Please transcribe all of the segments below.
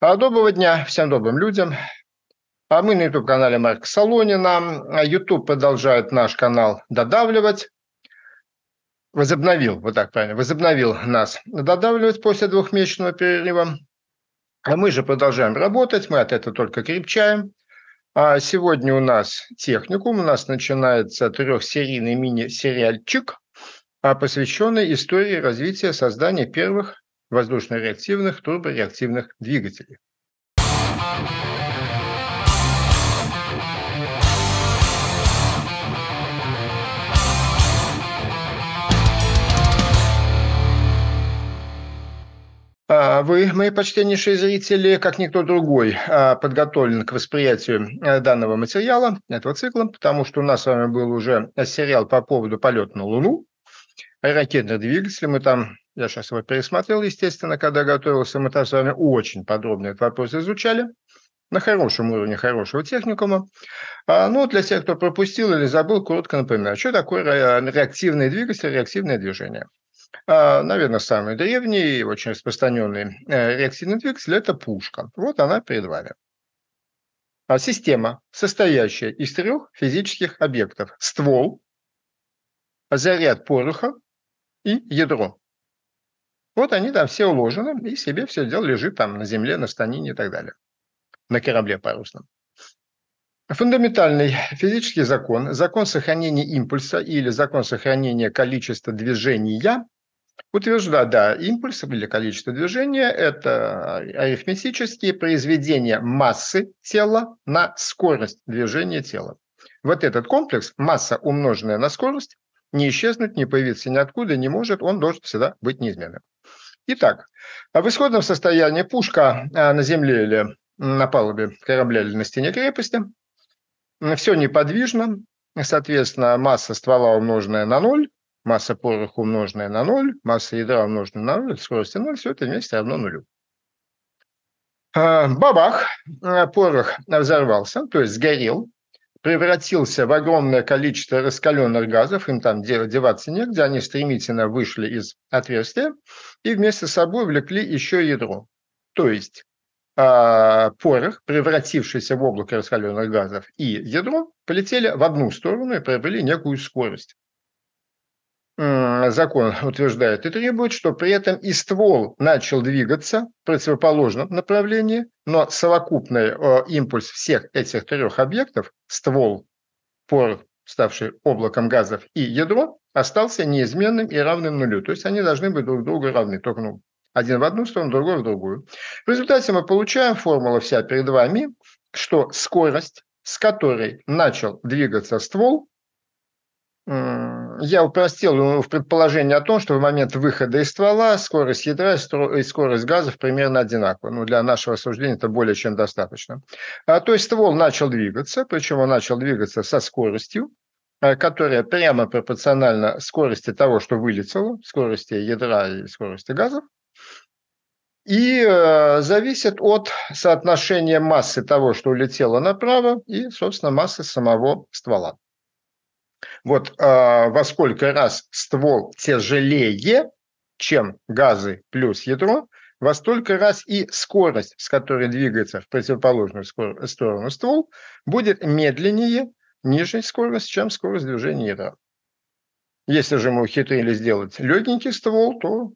А доброго дня всем добрым людям. А мы на YouTube-канале Марка Солонина. YouTube а, продолжает наш канал додавливать. Возобновил, вот так правильно, возобновил нас додавливать после двухмесячного перерыва. А мы же продолжаем работать, мы от этого только крепчаем. А сегодня у нас техникум, у нас начинается трехсерийный мини-сериальчик, а посвященный истории развития создания первых воздушно-реактивных, турбореактивных двигателей. А, вы, мои почтеннейшие зрители, как никто другой, а, подготовлены к восприятию э, данного материала, этого цикла, потому что у нас с вами был уже сериал по поводу полета на Луну, ракетных двигателей. Мы там я сейчас его пересмотрел, естественно, когда готовился. Мы там с вами очень подробно этот вопрос изучали на хорошем уровне хорошего техникума. А, ну, для тех, кто пропустил или забыл, коротко напоминаю, что такое реактивные двигатели, реактивное движение. А, Наверное, самый древний и очень распространенный э, реактивный двигатель – это пушка. Вот она перед вами. А система, состоящая из трех физических объектов – ствол, заряд пороха и ядро. Вот они там все уложены, и себе все дело лежит там на земле, на станине и так далее, на корабле парусном. Фундаментальный физический закон, закон сохранения импульса или закон сохранения количества движения утверждает, да, импульс или количество движения – это арифметические произведения массы тела на скорость движения тела. Вот этот комплекс, масса, умноженная на скорость, не исчезнуть, не появиться ниоткуда не может, он должен всегда быть неизменным. Итак, в исходном состоянии пушка а, на земле или на палубе корабля или на стене крепости. Все неподвижно. Соответственно, масса ствола умноженная на ноль, масса пороха умноженная на ноль, масса ядра умноженная на ноль, скорость ноль, все это вместе равно нулю. А, бабах, а, порох взорвался, то есть сгорел, превратился в огромное количество раскаленных газов, им там деваться негде, они стремительно вышли из отверстия и вместе с собой влекли еще ядро. То есть а, порох, превратившийся в облако раскаленных газов, и ядро полетели в одну сторону и приобрели некую скорость закон утверждает и требует, что при этом и ствол начал двигаться в противоположном направлении, но совокупный э, импульс всех этих трех объектов, ствол, пор, ставший облаком газов, и ядро, остался неизменным и равным нулю. То есть они должны быть друг другу равны, только ну, один в одну сторону, другой в другую. В результате мы получаем формула вся перед вами, что скорость, с которой начал двигаться ствол, я упростил э, в предположении о том, что в момент выхода из ствола скорость ядра и скорость газов примерно одинаковы. Ну, для нашего суждения это более чем достаточно. А, то есть ствол начал двигаться, причем он начал двигаться со скоростью, э, которая прямо пропорциональна скорости того, что вылетело, скорости ядра и скорости газов, и э, зависит от соотношения массы того, что улетело направо, и, собственно, массы самого ствола. Вот э, во сколько раз ствол тяжелее, чем газы плюс ядро, во столько раз и скорость, с которой двигается в противоположную сторону ствол, будет медленнее, ниже скорость, чем скорость движения ядра. Если же мы ухитрились сделать легенький ствол, то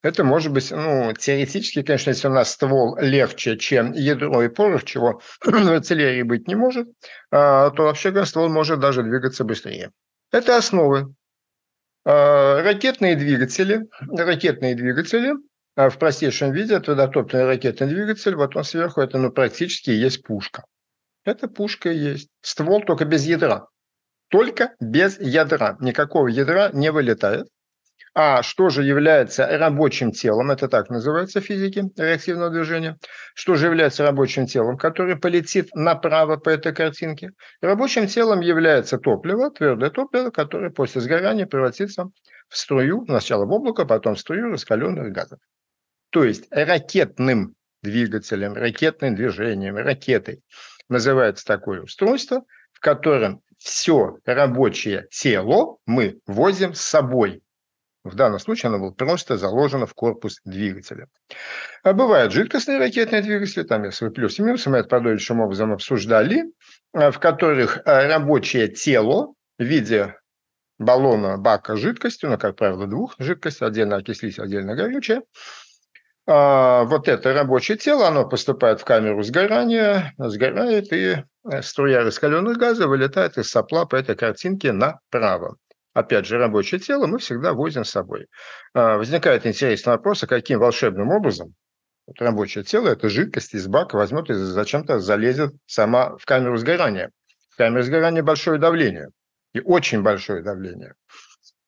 это может быть, ну, теоретически, конечно, если у нас ствол легче, чем ядро и порох, чего в артиллерии быть не может, а, то вообще говоря, ствол может даже двигаться быстрее. Это основы. А, ракетные двигатели, ракетные двигатели а, в простейшем виде, это твердотопный ракетный двигатель, вот он сверху, это ну, практически есть пушка. Это пушка есть. Ствол только без ядра. Только без ядра. Никакого ядра не вылетает. А что же является рабочим телом, это так называется физики реактивного движения, что же является рабочим телом, который полетит направо по этой картинке? Рабочим телом является топливо, твердое топливо, которое после сгорания превратится в струю, сначала в облако, потом в струю раскаленных газов. То есть ракетным двигателем, ракетным движением, ракетой называется такое устройство, в котором все рабочее тело мы возим с собой – в данном случае она была просто заложена в корпус двигателя. А бывают жидкостные ракетные двигатели, там есть свои плюсы и минусы, мы это продольшим образом обсуждали, а, в которых а, рабочее тело в виде баллона бака с жидкостью, ну, как правило, двух, жидкостей, отдельно окислитель, отдельно горючее. А, вот это рабочее тело, оно поступает в камеру сгорания, сгорает, и э, струя раскаленных газов вылетает из сопла по этой картинке направо опять же, рабочее тело мы всегда возим с собой. А, возникает интересный вопрос, а каким волшебным образом вот рабочее тело, это жидкость из бака возьмет и зачем-то залезет сама в камеру сгорания. В камере сгорания большое давление, и очень большое давление.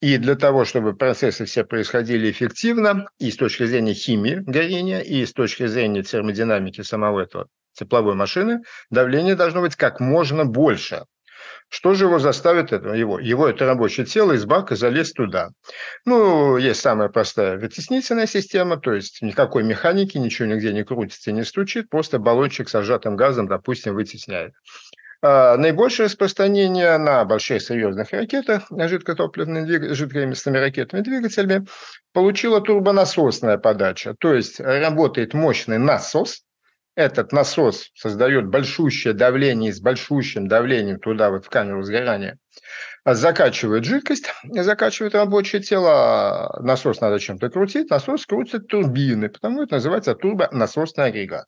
И для того, чтобы процессы все происходили эффективно, и с точки зрения химии горения, и с точки зрения термодинамики самого этого тепловой машины, давление должно быть как можно больше. Что же его заставит это? Его, его это рабочее тело из бака залезть туда. Ну, есть самая простая вытеснительная система, то есть никакой механики, ничего нигде не крутится не стучит, просто баллончик с сжатым газом, допустим, вытесняет. А, наибольшее распространение на больших серьезных ракетах, жидкотопливными двиг... жидкореместными ракетными двигателями, получила турбонасосная подача. То есть работает мощный насос, этот насос создает большущее давление и с большущим давлением туда вот в камеру сгорания а закачивает жидкость, закачивает рабочее тело, а насос надо чем-то крутить, насос крутит турбины, потому это называется турбонасосный агрегат.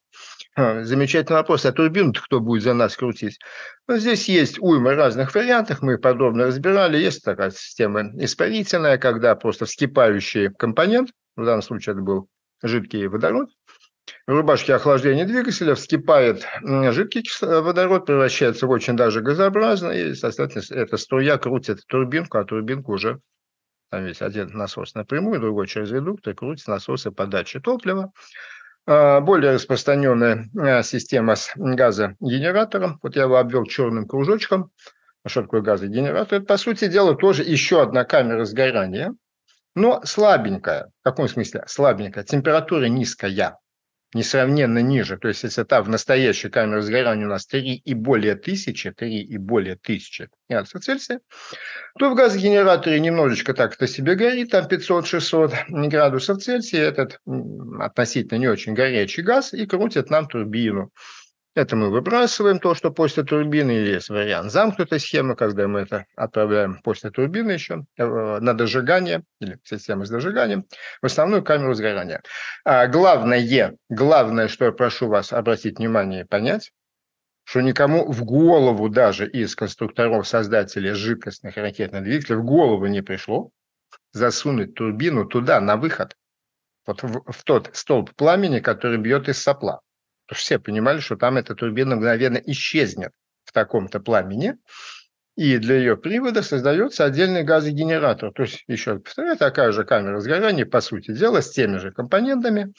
Замечательный вопрос, а турбину кто будет за нас крутить? Ну, здесь есть уйма разных вариантов, мы подробно разбирали, есть такая система испарительная, когда просто вскипающий компонент, в данном случае это был жидкий водород, рубашке охлаждения двигателя вскипает жидкий э, водород, превращается в очень даже газообразный, и, соответственно, эта струя крутит турбинку, а турбинку уже там есть один насос напрямую, другой через редуктор, крутит насосы подачи топлива. А, более распространенная э, система с газогенератором. Вот я его обвел черным кружочком. Что такое газогенератор? Это, по сути дела, тоже еще одна камера сгорания, но слабенькая. В каком смысле слабенькая? Температура низкая несравненно ниже. То есть, если там в настоящей камере сгорания у нас 3 и более тысячи, 3 и более тысячи градусов Цельсия, то в газогенераторе немножечко так-то себе горит, там 500-600 градусов Цельсия, этот относительно не очень горячий газ, и крутит нам турбину. Это мы выбрасываем то, что после турбины, или есть вариант замкнутой схемы, когда мы это отправляем после турбины еще э, на дожигание, или систему с дожиганием, в основную камеру сгорания. А главное, главное, что я прошу вас обратить внимание и понять, что никому в голову даже из конструкторов, создателей жидкостных ракетных двигателей в голову не пришло засунуть турбину туда, на выход, вот в, в тот столб пламени, который бьет из сопла потому что все понимали, что там эта турбина мгновенно исчезнет в таком-то пламени, и для ее привода создается отдельный газогенератор. То есть, еще раз повторяю, такая же камера сгорания, по сути дела, с теми же компонентами,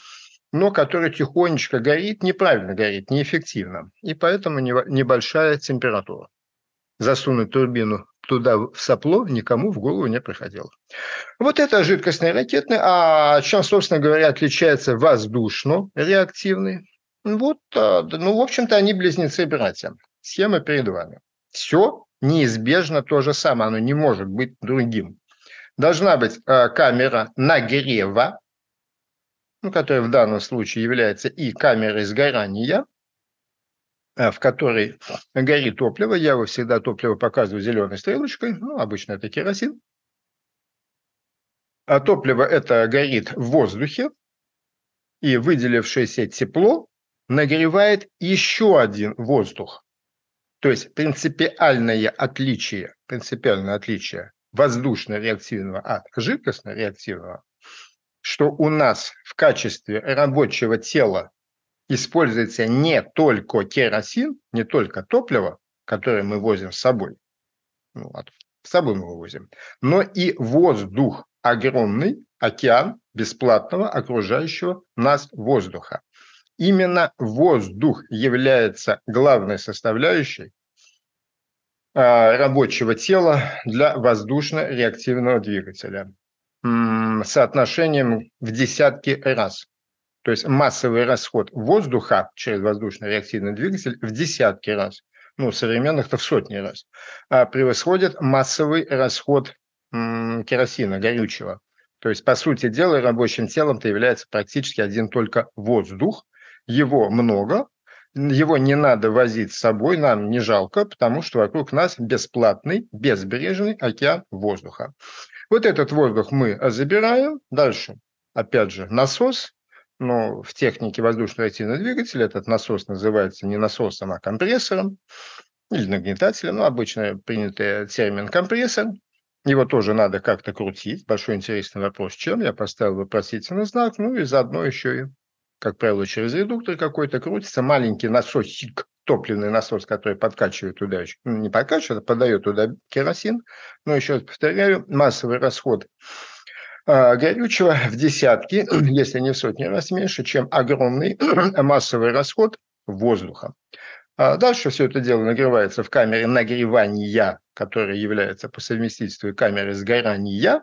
но который тихонечко горит, неправильно горит, неэффективно. И поэтому небольшая температура. Засунуть турбину туда в сопло никому в голову не приходило. Вот это жидкостный ракетный, а чем, собственно говоря, отличается воздушно-реактивный? Вот, а, ну, в общем-то, они близнецы-братья. Схема перед вами. Все неизбежно то же самое, оно не может быть другим. Должна быть э, камера нагрева, ну, которая в данном случае является и камерой сгорания, э, в которой горит топливо. Я его всегда топливо показываю зеленой стрелочкой, ну, обычно это керосин. А топливо это горит в воздухе, и выделившееся тепло нагревает еще один воздух. То есть принципиальное отличие, принципиальное отличие воздушно-реактивного от а, жидкостно-реактивного, что у нас в качестве рабочего тела используется не только керосин, не только топливо, которое мы возим с собой, ну, с собой мы возим, но и воздух, огромный океан бесплатного окружающего нас воздуха именно воздух является главной составляющей а, рабочего тела для воздушно-реактивного двигателя соотношением в десятки раз. То есть массовый расход воздуха через воздушно-реактивный двигатель в десятки раз, ну, современных-то в сотни раз, а превосходит массовый расход керосина, горючего. То есть, по сути дела, рабочим телом-то является практически один только воздух, его много, его не надо возить с собой, нам не жалко, потому что вокруг нас бесплатный, безбережный океан воздуха. Вот этот воздух мы забираем. Дальше, опять же, насос. Но в технике воздушно-реактивного двигателя этот насос называется не насосом, а компрессором или нагнетателем. Ну, обычно принятый термин компрессор. Его тоже надо как-то крутить. Большой интересный вопрос, чем я поставил вопросительный знак, ну и заодно еще и как правило, через редуктор какой-то, крутится маленький насосик, топливный насос, который подкачивает туда, ну, не подкачивает, а подает туда керосин. Но еще раз повторяю, массовый расход а, горючего в десятки, если не в сотни раз меньше, чем огромный массовый расход воздуха. А дальше все это дело нагревается в камере нагревания, которая является по совместительству камерой сгорания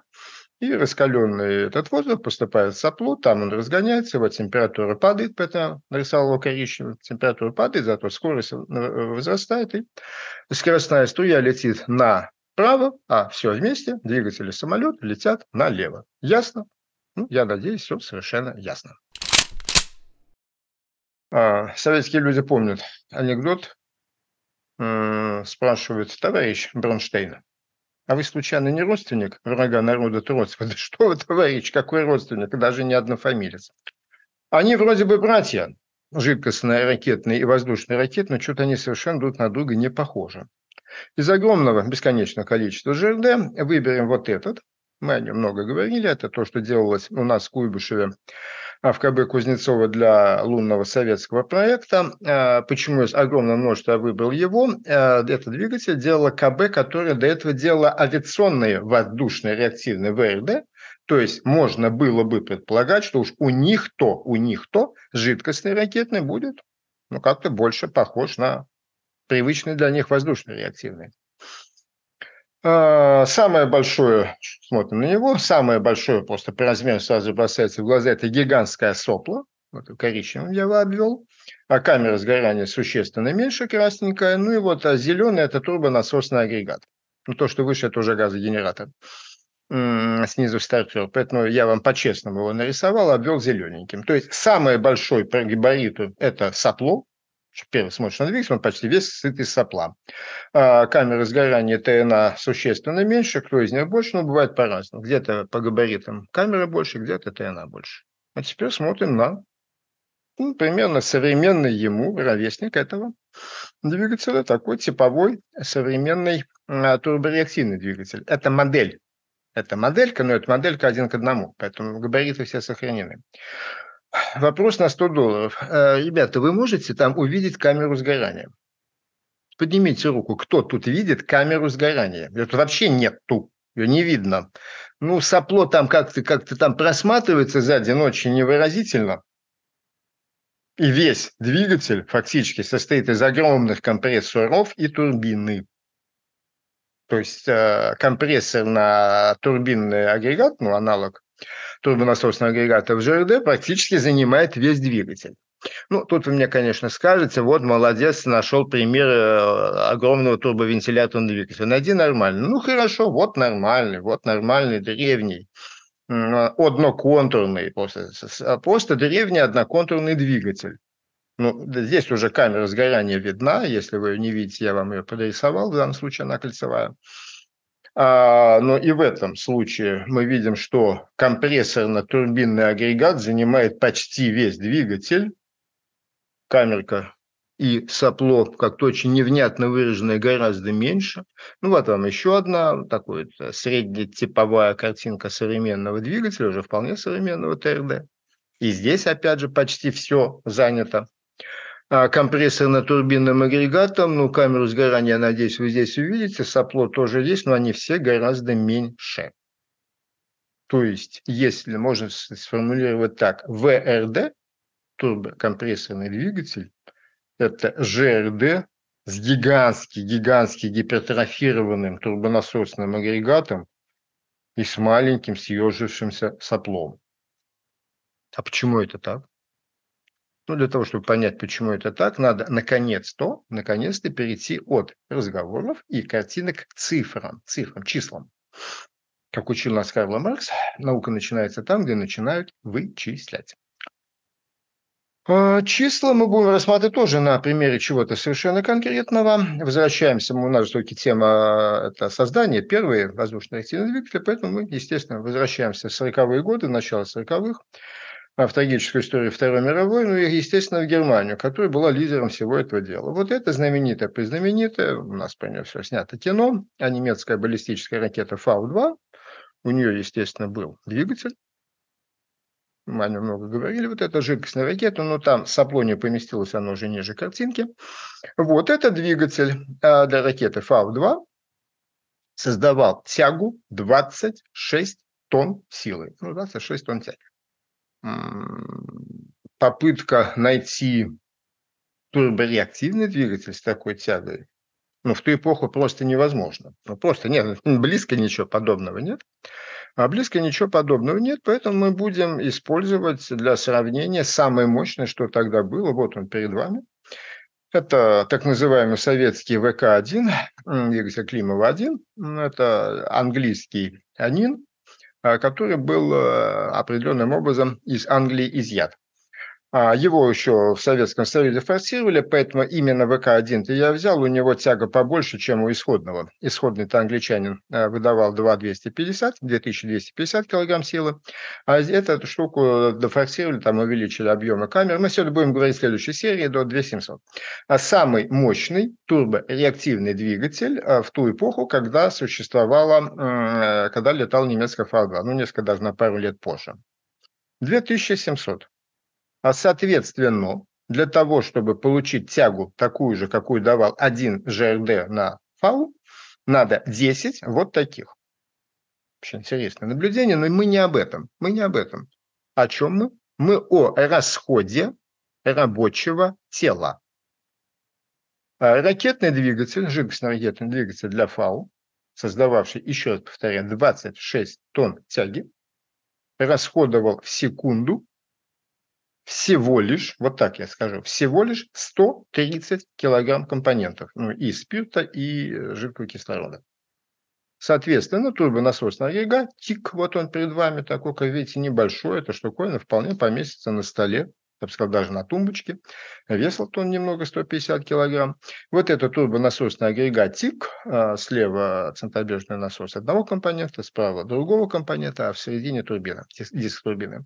и раскаленный этот воздух поступает в сопло, там он разгоняется, его температура падает, поэтому нарисовал его коричневым, температура падает, зато скорость э, возрастает, и скоростная струя летит направо, а все вместе, двигатели самолет летят налево. Ясно? Ну, я надеюсь, все совершенно ясно. А, советские люди помнят анекдот, Спрашивают, товарищ Бронштейна а вы случайно не родственник врага народа Троцкого? Да что вы, товарищ, какой родственник? Даже не однофамилец. Они вроде бы братья, жидкостная ракетная и воздушная ракет, но что-то они совершенно друг на друга не похожи. Из огромного бесконечного количества ЖРД выберем вот этот. Мы о нем много говорили. Это то, что делалось у нас в Куйбышеве в КБ Кузнецова для лунного советского проекта. А, почему из огромного множества я выбрал его? А, Этот двигатель делала КБ, которая до этого делала авиационные воздушные реактивные ВРД, то есть можно было бы предполагать, что уж у них-то, у них-то жидкостный ракетный будет ну, как-то больше похож на привычный для них воздушно реактивный. А, самое большое, смотрим на него, самое большое просто по размеру сразу бросается в глаза, это гигантское сопло, вот коричневым я его обвел, а камера сгорания существенно меньше красненькая, ну и вот а зеленый – это турбонасосный агрегат. Ну, то, что выше, это уже газогенератор снизу стартер. Поэтому я вам по-честному его нарисовал, обвел зелененьким. То есть самое большое по габариту – это сопло, теперь смотришь на двигатель, он почти весь сыт из сопла. А, камеры сгорания ТНА существенно меньше, кто из них больше, но бывает по-разному. Где-то по габаритам камера больше, где-то ТНА больше. А теперь смотрим на ну, примерно современный ему ровесник этого двигателя, такой типовой современный а, турбореактивный двигатель. Это модель. Это моделька, но это моделька один к одному, поэтому габариты все сохранены. Вопрос на 100 долларов. Э, ребята, вы можете там увидеть камеру сгорания? Поднимите руку, кто тут видит камеру сгорания? Это вообще нет тут, ее не видно. Ну, сопло там как-то как там просматривается сзади, но очень невыразительно. И весь двигатель фактически состоит из огромных компрессоров и турбины. То есть э, компрессор на турбинный агрегат, ну, аналог – турбонасосного агрегата в ЖРД практически занимает весь двигатель. Ну, тут вы мне, конечно, скажете, вот, молодец, нашел пример э, огромного турбовентиляторного двигателя. Найди нормальный. Ну, хорошо, вот нормальный, вот нормальный, древний а, одноконтурный, просто, а просто древний одноконтурный двигатель. Ну, здесь уже камера сгорания видна, если вы ее не видите, я вам ее подрисовал, в данном случае она кольцевая. А, но и в этом случае мы видим, что компрессорно-турбинный агрегат занимает почти весь двигатель, камерка и сопло, как-то очень невнятно выраженное, гораздо меньше. Ну, вот вам еще одна такая вот э, среднетиповая картинка современного двигателя, уже вполне современного ТРД. И здесь, опять же, почти все занято а компрессорно-турбинным агрегатом. Ну, камеру сгорания, надеюсь, вы здесь увидите. Сопло тоже есть, но они все гораздо меньше. То есть, если можно сформулировать так, ВРД, турбокомпрессорный двигатель, это ЖРД с гигантским, гигантским гипертрофированным турбонасосным агрегатом и с маленьким съежившимся соплом. А почему это так? Ну для того, чтобы понять, почему это так, надо наконец-то, наконец-то перейти от разговоров и картинок к цифрам, цифрам, числам. Как учил нас Карл Маркс, наука начинается там, где начинают вычислять. А, числа мы будем рассматривать тоже на примере чего-то совершенно конкретного. Возвращаемся, у нас все-таки тема это создание первые воздушные реактивные двигатели, поэтому мы, естественно, возвращаемся в 40-е годы, в начало 40-х в трагическую историю Второй мировой, ну и, естественно, в Германию, которая была лидером всего этого дела. Вот это знаменитое, признаменитое, у нас по ней все снято кино, а немецкая баллистическая ракета Фау-2, у нее, естественно, был двигатель, мы о нем много говорили, вот эта жидкостная ракета, но там сопло не поместилось, оно уже ниже картинки. Вот это двигатель а, для ракеты Фау-2 создавал тягу 26 тонн силы, ну, 26 тонн тяги. Э, попытка найти турбореактивный двигатель с такой тягой, ну, в ту эпоху просто невозможно. Ну, просто нет, ну, близко ничего подобного нет. А близко ничего подобного нет, поэтому мы будем использовать для сравнения самое мощное, что тогда было, вот он перед вами. Это так называемый советский ВК-1, двигатель Климова-1, это английский АНИН, Э, который был э, определенным образом из Англии изъят. А, его еще в Советском Союзе форсировали, поэтому именно ВК-1 я взял, у него тяга побольше, чем у исходного. Исходный-то англичанин э, выдавал 2250, 2250 килограмм силы, а эту штуку дофорсировали, там увеличили объемы камер. Мы сегодня будем говорить в следующей серии до 2700. А самый мощный турбореактивный двигатель э, в ту эпоху, когда существовала, э, когда летал немецкий фа ну несколько даже на пару лет позже. 2700. А, соответственно, для того, чтобы получить тягу такую же, какую давал один ЖРД на фау, надо 10 вот таких. Очень интересное наблюдение, но мы не об этом. Мы не об этом. О чем мы? Мы о расходе рабочего тела. А, ракетный двигатель, жидкостный ракетный двигатель для ФАУ, создававший, еще раз повторяю, 26 тонн тяги, расходовал в секунду всего лишь, вот так я скажу, всего лишь 130 килограмм компонентов, ну и спирта, и э, жидкого кислорода. Соответственно, турбонасосный агрегат, тик, вот он перед вами такой, как видите, небольшой, эта штуковина вполне поместится на столе я бы сказал, даже на тумбочке. Весил он немного, 150 килограмм. Вот это турбонасосный агрегатик, а, слева центробежный насос одного компонента, справа другого компонента, а в середине турбина, диск турбины.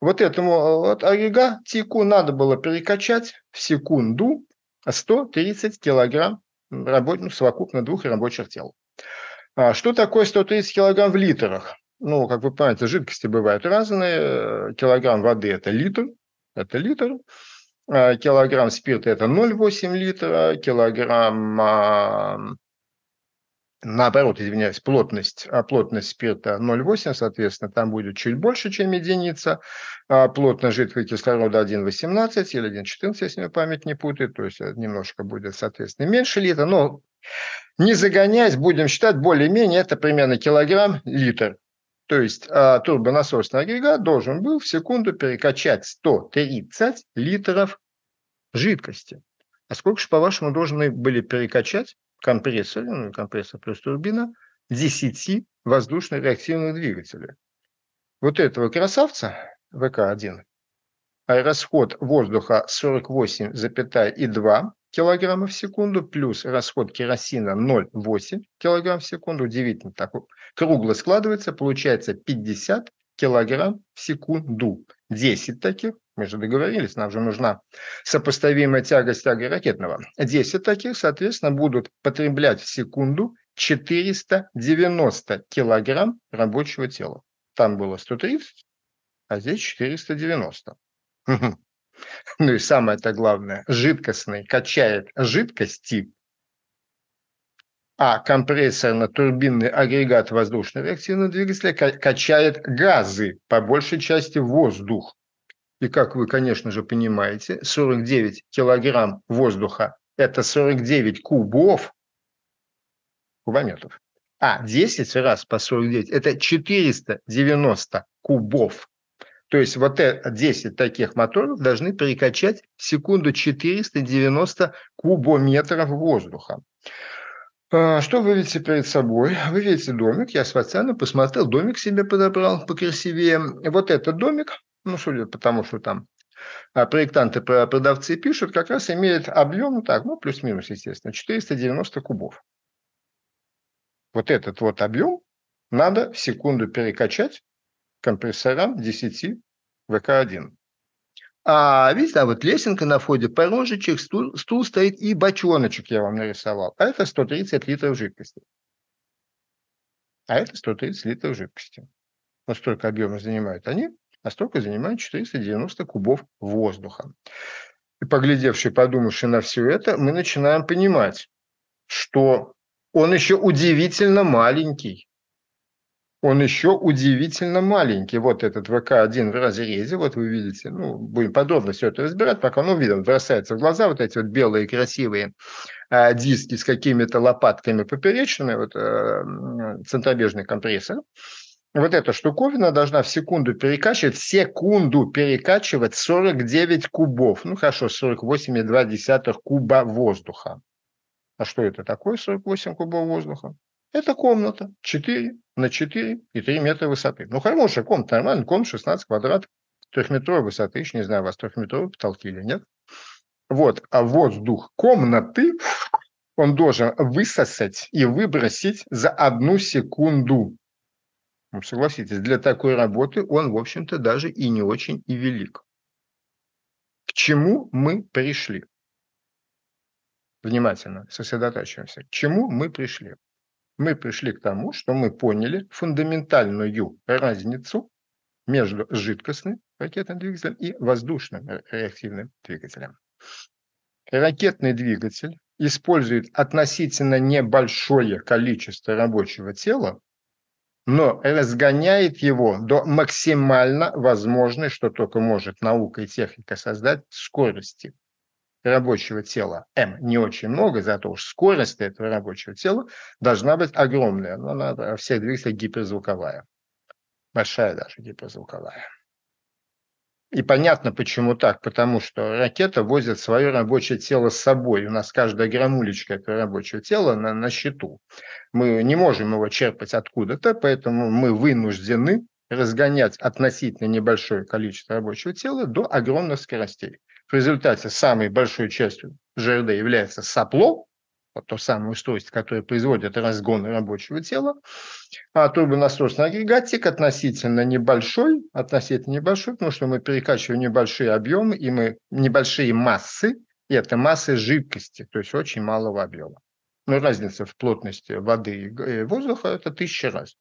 Вот этому а, вот тику надо было перекачать в секунду 130 килограмм работ, ну, совокупно двух рабочих тел. А что такое 130 килограмм в литрах? ну, как вы понимаете, жидкости бывают разные. Э, килограмм воды – это литр, это литр, а, килограмм спирта это 0,8 литра, килограмм а, наоборот, извиняюсь, плотность, а, плотность спирта 0,8, соответственно, там будет чуть больше, чем единица, плотность жидкого кислорода 1,18 или 1,14, если мне память не путает, то есть э, немножко будет, соответственно, меньше литра, но не загоняясь, будем считать, более-менее это примерно килограмм, литр. То есть а, турбонасосный агрегат должен был в секунду перекачать 130 литров жидкости. А сколько же, по-вашему, должны были перекачать компрессор, ну, компрессор плюс турбина, 10 воздушно-реактивных двигателей? Вот этого красавца ВК-1 а расход воздуха 48,2 килограмма в секунду, плюс расход керосина 0,8 килограмм в секунду. Удивительно, так кругло складывается, получается 50 килограмм в секунду. 10 таких, мы же договорились, нам же нужна сопоставимая тягость тяга ракетного. 10 таких, соответственно, будут потреблять в секунду 490 килограмм рабочего тела. Там было 130, а здесь 490. Ну и самое-то главное, жидкостный качает жидкости, а компрессорно-турбинный агрегат воздушно реактивного двигателя качает газы, по большей части воздух. И как вы, конечно же, понимаете, 49 килограмм воздуха – это 49 кубов, кубометров. А 10 раз по 49 – это 490 кубов то есть вот 10 э, таких моторов должны перекачать в секунду 490 кубометров воздуха. А, что вы видите перед собой? Вы видите домик. Я специально посмотрел, домик себе подобрал покрасивее. Вот этот домик, ну, судя по тому, что там а, проектанты, продавцы пишут, как раз имеет объем, ну, так, ну, плюс-минус, естественно, 490 кубов. Вот этот вот объем надо в секунду перекачать компрессорам 10 ВК1. А видите, а вот лесенка на входе, порожечек, стул, стул стоит и бочоночек я вам нарисовал. А это 130 литров жидкости. А это 130 литров жидкости. Вот столько объема занимают они, а столько занимают 490 кубов воздуха. И поглядевший, подумавши на все это, мы начинаем понимать, что он еще удивительно маленький он еще удивительно маленький. Вот этот ВК-1 в разрезе, вот вы видите, ну, будем подробно все это разбирать, пока, ну, видно, бросается в глаза вот эти вот белые красивые э, диски с какими-то лопатками поперечными, вот э, центробежный компрессор. Вот эта штуковина должна в секунду перекачивать, в секунду перекачивать 49 кубов, ну, хорошо, 48,2 куба воздуха. А что это такое 48 кубов воздуха? Это комната 4 на 4 и 3 метра высоты. Ну, хорошая комната, нормально, комната 16 квадратов, трехметровой высоты, еще не знаю, у вас трехметровые потолки или нет. Вот, а воздух комнаты он должен высосать и выбросить за одну секунду. Ну, согласитесь, для такой работы он, в общем-то, даже и не очень и велик. К чему мы пришли? Внимательно сосредотачиваемся. К чему мы пришли? мы пришли к тому, что мы поняли фундаментальную разницу между жидкостным ракетным двигателем и воздушным реактивным двигателем. Ракетный двигатель использует относительно небольшое количество рабочего тела, но разгоняет его до максимально возможной, что только может наука и техника создать, скорости рабочего тела М не очень много, зато уж скорость этого рабочего тела должна быть огромная. Но она во э, всех двигателях гиперзвуковая. Большая даже гиперзвуковая. И понятно, почему так, потому что ракета возит свое рабочее тело с собой. У нас каждая грамулечка этого рабочего тела на, на счету. Мы не можем его черпать откуда-то, поэтому мы вынуждены разгонять относительно небольшое количество рабочего тела до огромных скоростей в результате самой большой частью ЖРД является сопло, вот то самое устройство, которое производит разгон рабочего тела, а турбонасосный агрегатик относительно небольшой, относительно небольшой, потому что мы перекачиваем небольшие объемы, и мы небольшие массы, и это массы жидкости, то есть очень малого объема. Но разница в плотности воды и э, воздуха – это тысяча раз.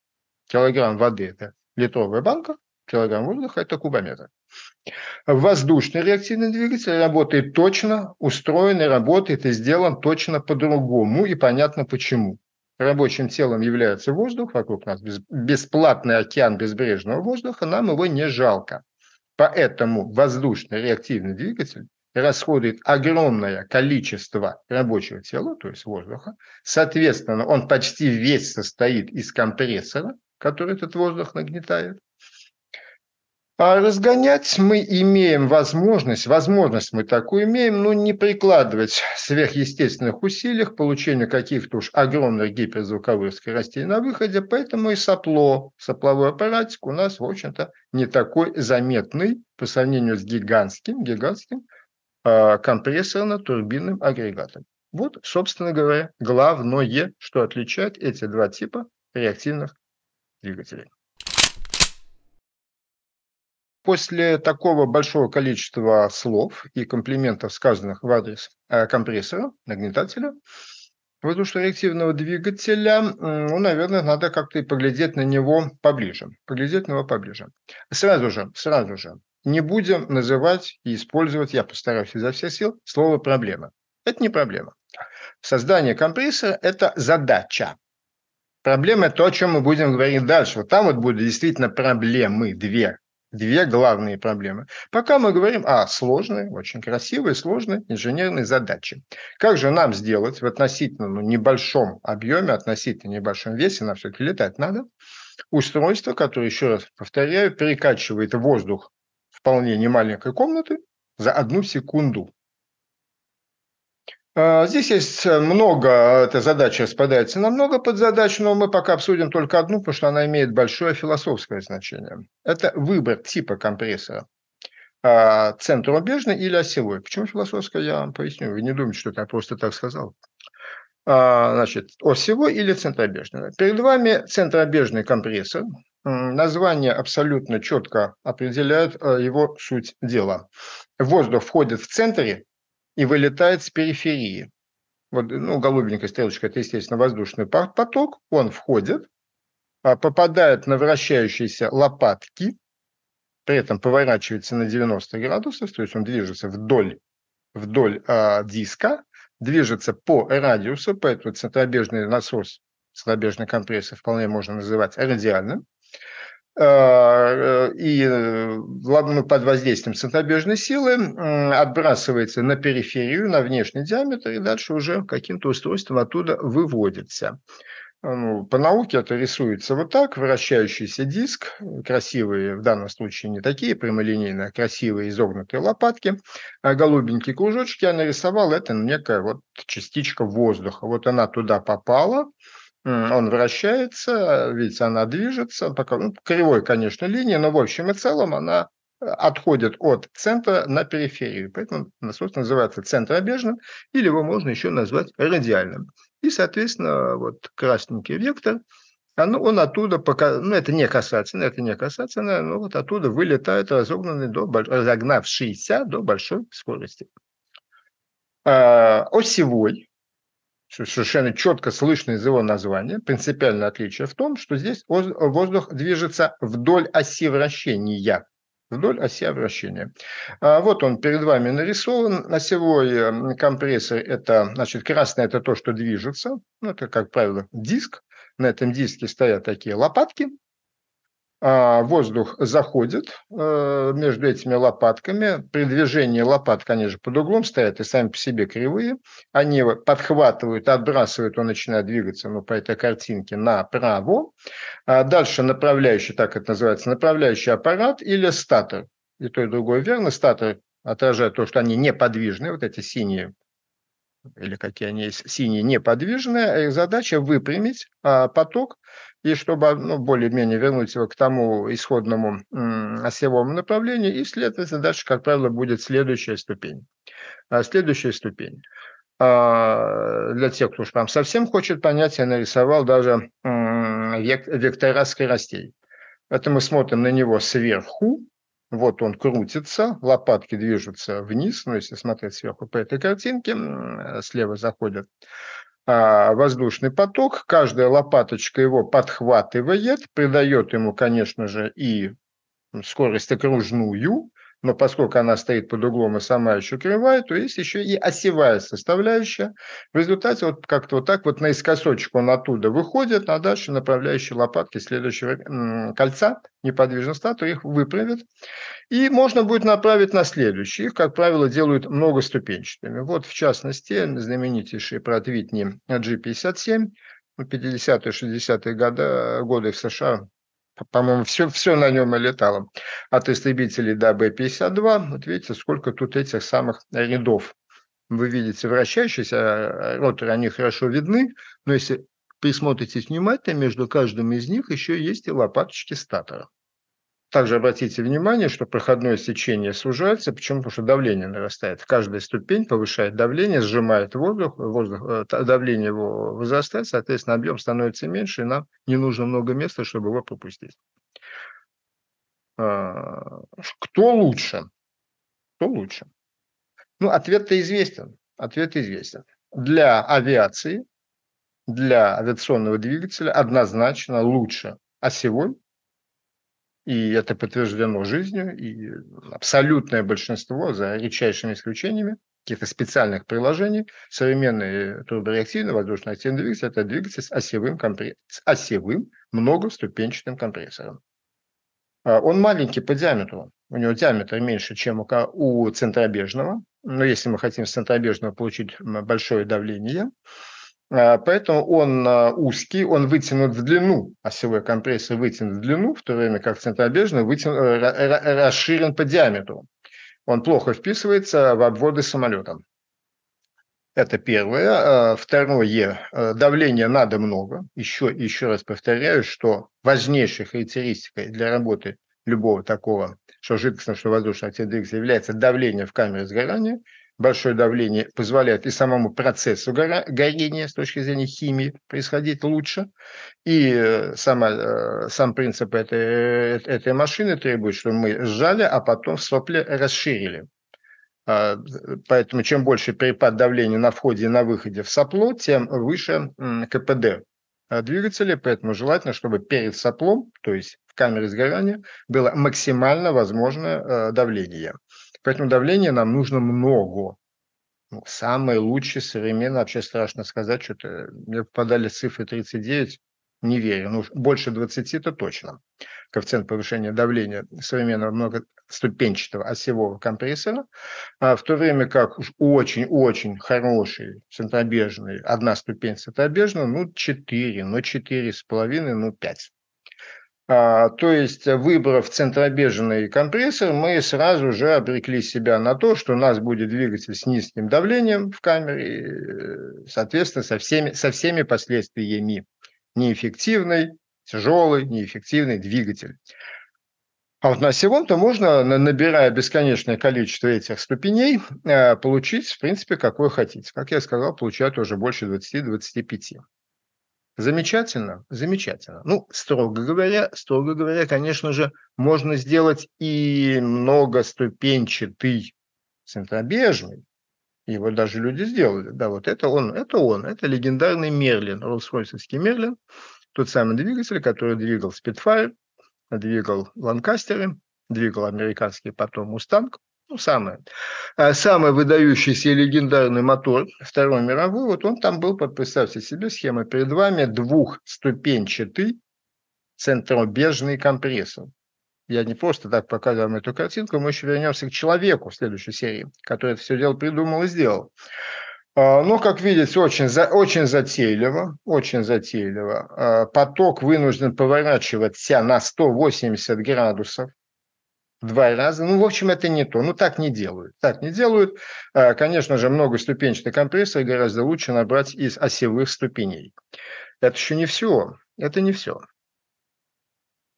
Килограмм воды – это литровая банка, килограмм воздуха – это кубометр. Воздушный реактивный двигатель работает точно, устроен и работает, и сделан точно по-другому, и понятно почему. Рабочим телом является воздух, вокруг нас бесплатный океан безбрежного воздуха, нам его не жалко. Поэтому воздушный реактивный двигатель расходует огромное количество рабочего тела, то есть воздуха. Соответственно, он почти весь состоит из компрессора, который этот воздух нагнетает. А разгонять мы имеем возможность, возможность мы такую имеем, но не прикладывать сверхъестественных усилий к получению каких-то уж огромных гиперзвуковых скоростей на выходе, поэтому и сопло, сопловой аппаратик у нас, в общем-то, не такой заметный по сравнению с гигантским, гигантским э, компрессорно-турбинным агрегатом. Вот, собственно говоря, главное, что отличает эти два типа реактивных двигателей после такого большого количества слов и комплиментов, сказанных в адрес э, компрессора, нагнетателя, воздушно-реактивного двигателя, ну, наверное, надо как-то и поглядеть на него поближе. Поглядеть на него поближе. Сразу же, сразу же, не будем называть и использовать, я постараюсь изо всех сил, слово «проблема». Это не проблема. Создание компрессора – это задача. Проблема – то, о чем мы будем говорить дальше. Вот там вот будут действительно проблемы, две две главные проблемы. Пока мы говорим о сложной, очень красивой, сложной инженерной задаче. Как же нам сделать в относительно ну, небольшом объеме, относительно небольшом весе, нам все-таки летать надо, устройство, которое, еще раз повторяю, перекачивает воздух вполне немаленькой комнаты за одну секунду. А, здесь есть э, много, а, эта задача распадается на много подзадач, но мы пока обсудим только одну, потому что она имеет большое философское значение. Это выбор типа компрессора. А, центробежный или осевой. Почему философское, я вам поясню. Вы не думаете, что я просто так сказал. Значит, осевой или центробежный. Перед вами центробежный компрессор. Название абсолютно четко определяет э, его суть дела. Воздух входит в центре, и вылетает с периферии. Вот, ну, голубенькая стрелочка – это, естественно, воздушный поток. Он входит, а попадает на вращающиеся лопатки, при этом поворачивается на 90 градусов, то есть он движется вдоль, вдоль э, диска, движется по радиусу, поэтому центробежный насос, центробежный компрессор вполне можно называть радиальным. Э, э, и э, под воздействием центробежной силы отбрасывается на периферию, на внешний диаметр, и дальше уже каким-то устройством оттуда выводится. Ну, по науке это рисуется вот так, вращающийся диск, красивые, в данном случае не такие прямолинейные, а красивые изогнутые лопатки, а голубенькие кружочки я нарисовал, это некая вот частичка воздуха. Вот она туда попала, он вращается, а, видите, она движется, пока, ну, кривой, конечно, линия, но в общем и целом она э, отходит от центра на периферию. Поэтому он, собственно, называется центробежным, или его можно еще назвать радиальным. И, соответственно, вот красненький вектор, он, а, ну, он оттуда, пока, ну, это не касательно, это не касательно, но вот оттуда вылетает разогнанный до, разогнавшийся до большой скорости. А, осевой совершенно четко слышно из его названия, принципиальное отличие в том, что здесь воздух движется вдоль оси вращения. Вдоль оси вращения. А, вот он перед вами нарисован. Осевой эм, компрессор – это, значит, красное – это то, что движется. Ну, это, как правило, диск. На этом диске стоят такие лопатки, а, воздух заходит э, между этими лопатками. При движении лопаток они же под углом стоят и сами по себе кривые. Они подхватывают, отбрасывают, он начинает двигаться ну, по этой картинке направо. А дальше направляющий, так это называется, направляющий аппарат или статор. И то, и другое верно. Статор отражает то, что они неподвижны, вот эти синие или какие они есть, синие неподвижные. Их задача выпрямить а, поток, и чтобы ну, более-менее вернуть его к тому исходному осевому направлению, и следовательно, дальше, как правило, будет следующая ступень. А, следующая ступень. А, для тех, кто уж прям совсем хочет понять, я нарисовал даже вектора скоростей. Это мы смотрим на него сверху, вот он крутится, лопатки движутся вниз, ну, если смотреть сверху по этой картинке, слева заходят а, воздушный поток, каждая лопаточка его подхватывает, придает ему, конечно же, и скорость окружную, но поскольку она стоит под углом и сама еще кривая, то есть еще и осевая составляющая. В результате вот как-то вот так вот наискосочек он оттуда выходит, а дальше направляющие лопатки следующего кольца неподвижно статуи их выправят. И можно будет направить на следующий. Их, как правило, делают многоступенчатыми. Вот, в частности, знаменитейший протвитни G57, 50-60-е годы, годы в США по-моему, все, все на нем и летало. От истребителей до Б-52, вот видите, сколько тут этих самых рядов. Вы видите вращающиеся, э, роторы, они хорошо видны, но если присмотритесь внимательно, между каждым из них еще есть и лопаточки статора. Также обратите внимание, что проходное сечение сужается. Почему? Потому что давление нарастает. Каждая ступень повышает давление, сжимает воздух, воздух э, давление его возрастает, соответственно, объем становится меньше, и нам не нужно много места, чтобы его пропустить. А, кто лучше? Кто лучше? Ну, ответ-то известен. Ответ известен. Для авиации, для авиационного двигателя однозначно лучше осевой а и это подтверждено жизнью, и абсолютное большинство, за редчайшими исключениями, каких-то специальных приложений, современные турбореактивные воздушные активные двигатели – это двигатель с осевым, компресс... с осевым многоступенчатым компрессором. А, он маленький по диаметру, у него диаметр меньше, чем у центробежного, но если мы хотим с центробежного получить большое давление, а, поэтому он а, узкий, он вытянут в длину, а осевой компрессор вытянут в длину, в то время как центробежный вытянут, э, э, расширен по диаметру. Он плохо вписывается в обводы самолета. Это первое. Второе. Э, Давления надо много. Еще, еще раз повторяю, что важнейшей характеристикой для работы любого такого, что жидкостного, что воздушного двигателя является давление в камере сгорания – большое давление позволяет и самому процессу горения с точки зрения химии происходить лучше. И э, сама, э, сам принцип этой, э, этой машины требует, что мы сжали, а потом сопли расширили. А, поэтому чем больше перепад давления на входе и на выходе в сопло, тем выше КПД двигателя. Поэтому желательно, чтобы перед соплом, то есть в камере сгорания, было максимально возможное давление. Поэтому давление нам нужно много. Ну, самые лучшие современно, вообще страшно сказать, что-то мне попадали цифры 39, не верю. Ну, больше 20 это точно. Коэффициент повышения давления современного многоступенчатого осевого компрессора, а в то время как очень-очень хороший центробежный, одна ступень центробежного, ну, 4, ну, 4,5, ну, 5. А, то есть э, выбрав центробежный компрессор, мы сразу же обрекли себя на то, что у нас будет двигатель с низким давлением в камере, э, соответственно, со всеми, со всеми последствиями. Неэффективный, тяжелый, неэффективный двигатель. А вот на сегодня-то можно, набирая бесконечное количество этих ступеней, э, получить, в принципе, какой хотите. Как я сказал, получать уже больше 20-25. Замечательно, замечательно. Ну, строго говоря, строго говоря, конечно же, можно сделать и многоступенчатый центробежный. Его даже люди сделали. Да, вот это он, это он, это легендарный Мерлин, Роллс-Ройсовский Мерлин, тот самый двигатель, который двигал Спитфайр, двигал Ланкастеры, двигал американский потом Мустанг ну, самое, а самый выдающийся и легендарный мотор Второй мировой, вот он там был, представьте себе, схема перед вами, двухступенчатый центробежный компрессор. Я не просто так показываю вам эту картинку, мы еще вернемся к человеку в следующей серии, который это все дело придумал и сделал. А, но, как видите, очень, за, очень затейливо, очень затейливо. А, поток вынужден поворачиваться на 180 градусов два раза. Ну, в общем, это не то. Ну, так не делают. Так не делают. А, конечно же, многоступенчатый компрессор гораздо лучше набрать из осевых ступеней. Это еще не все. Это не все.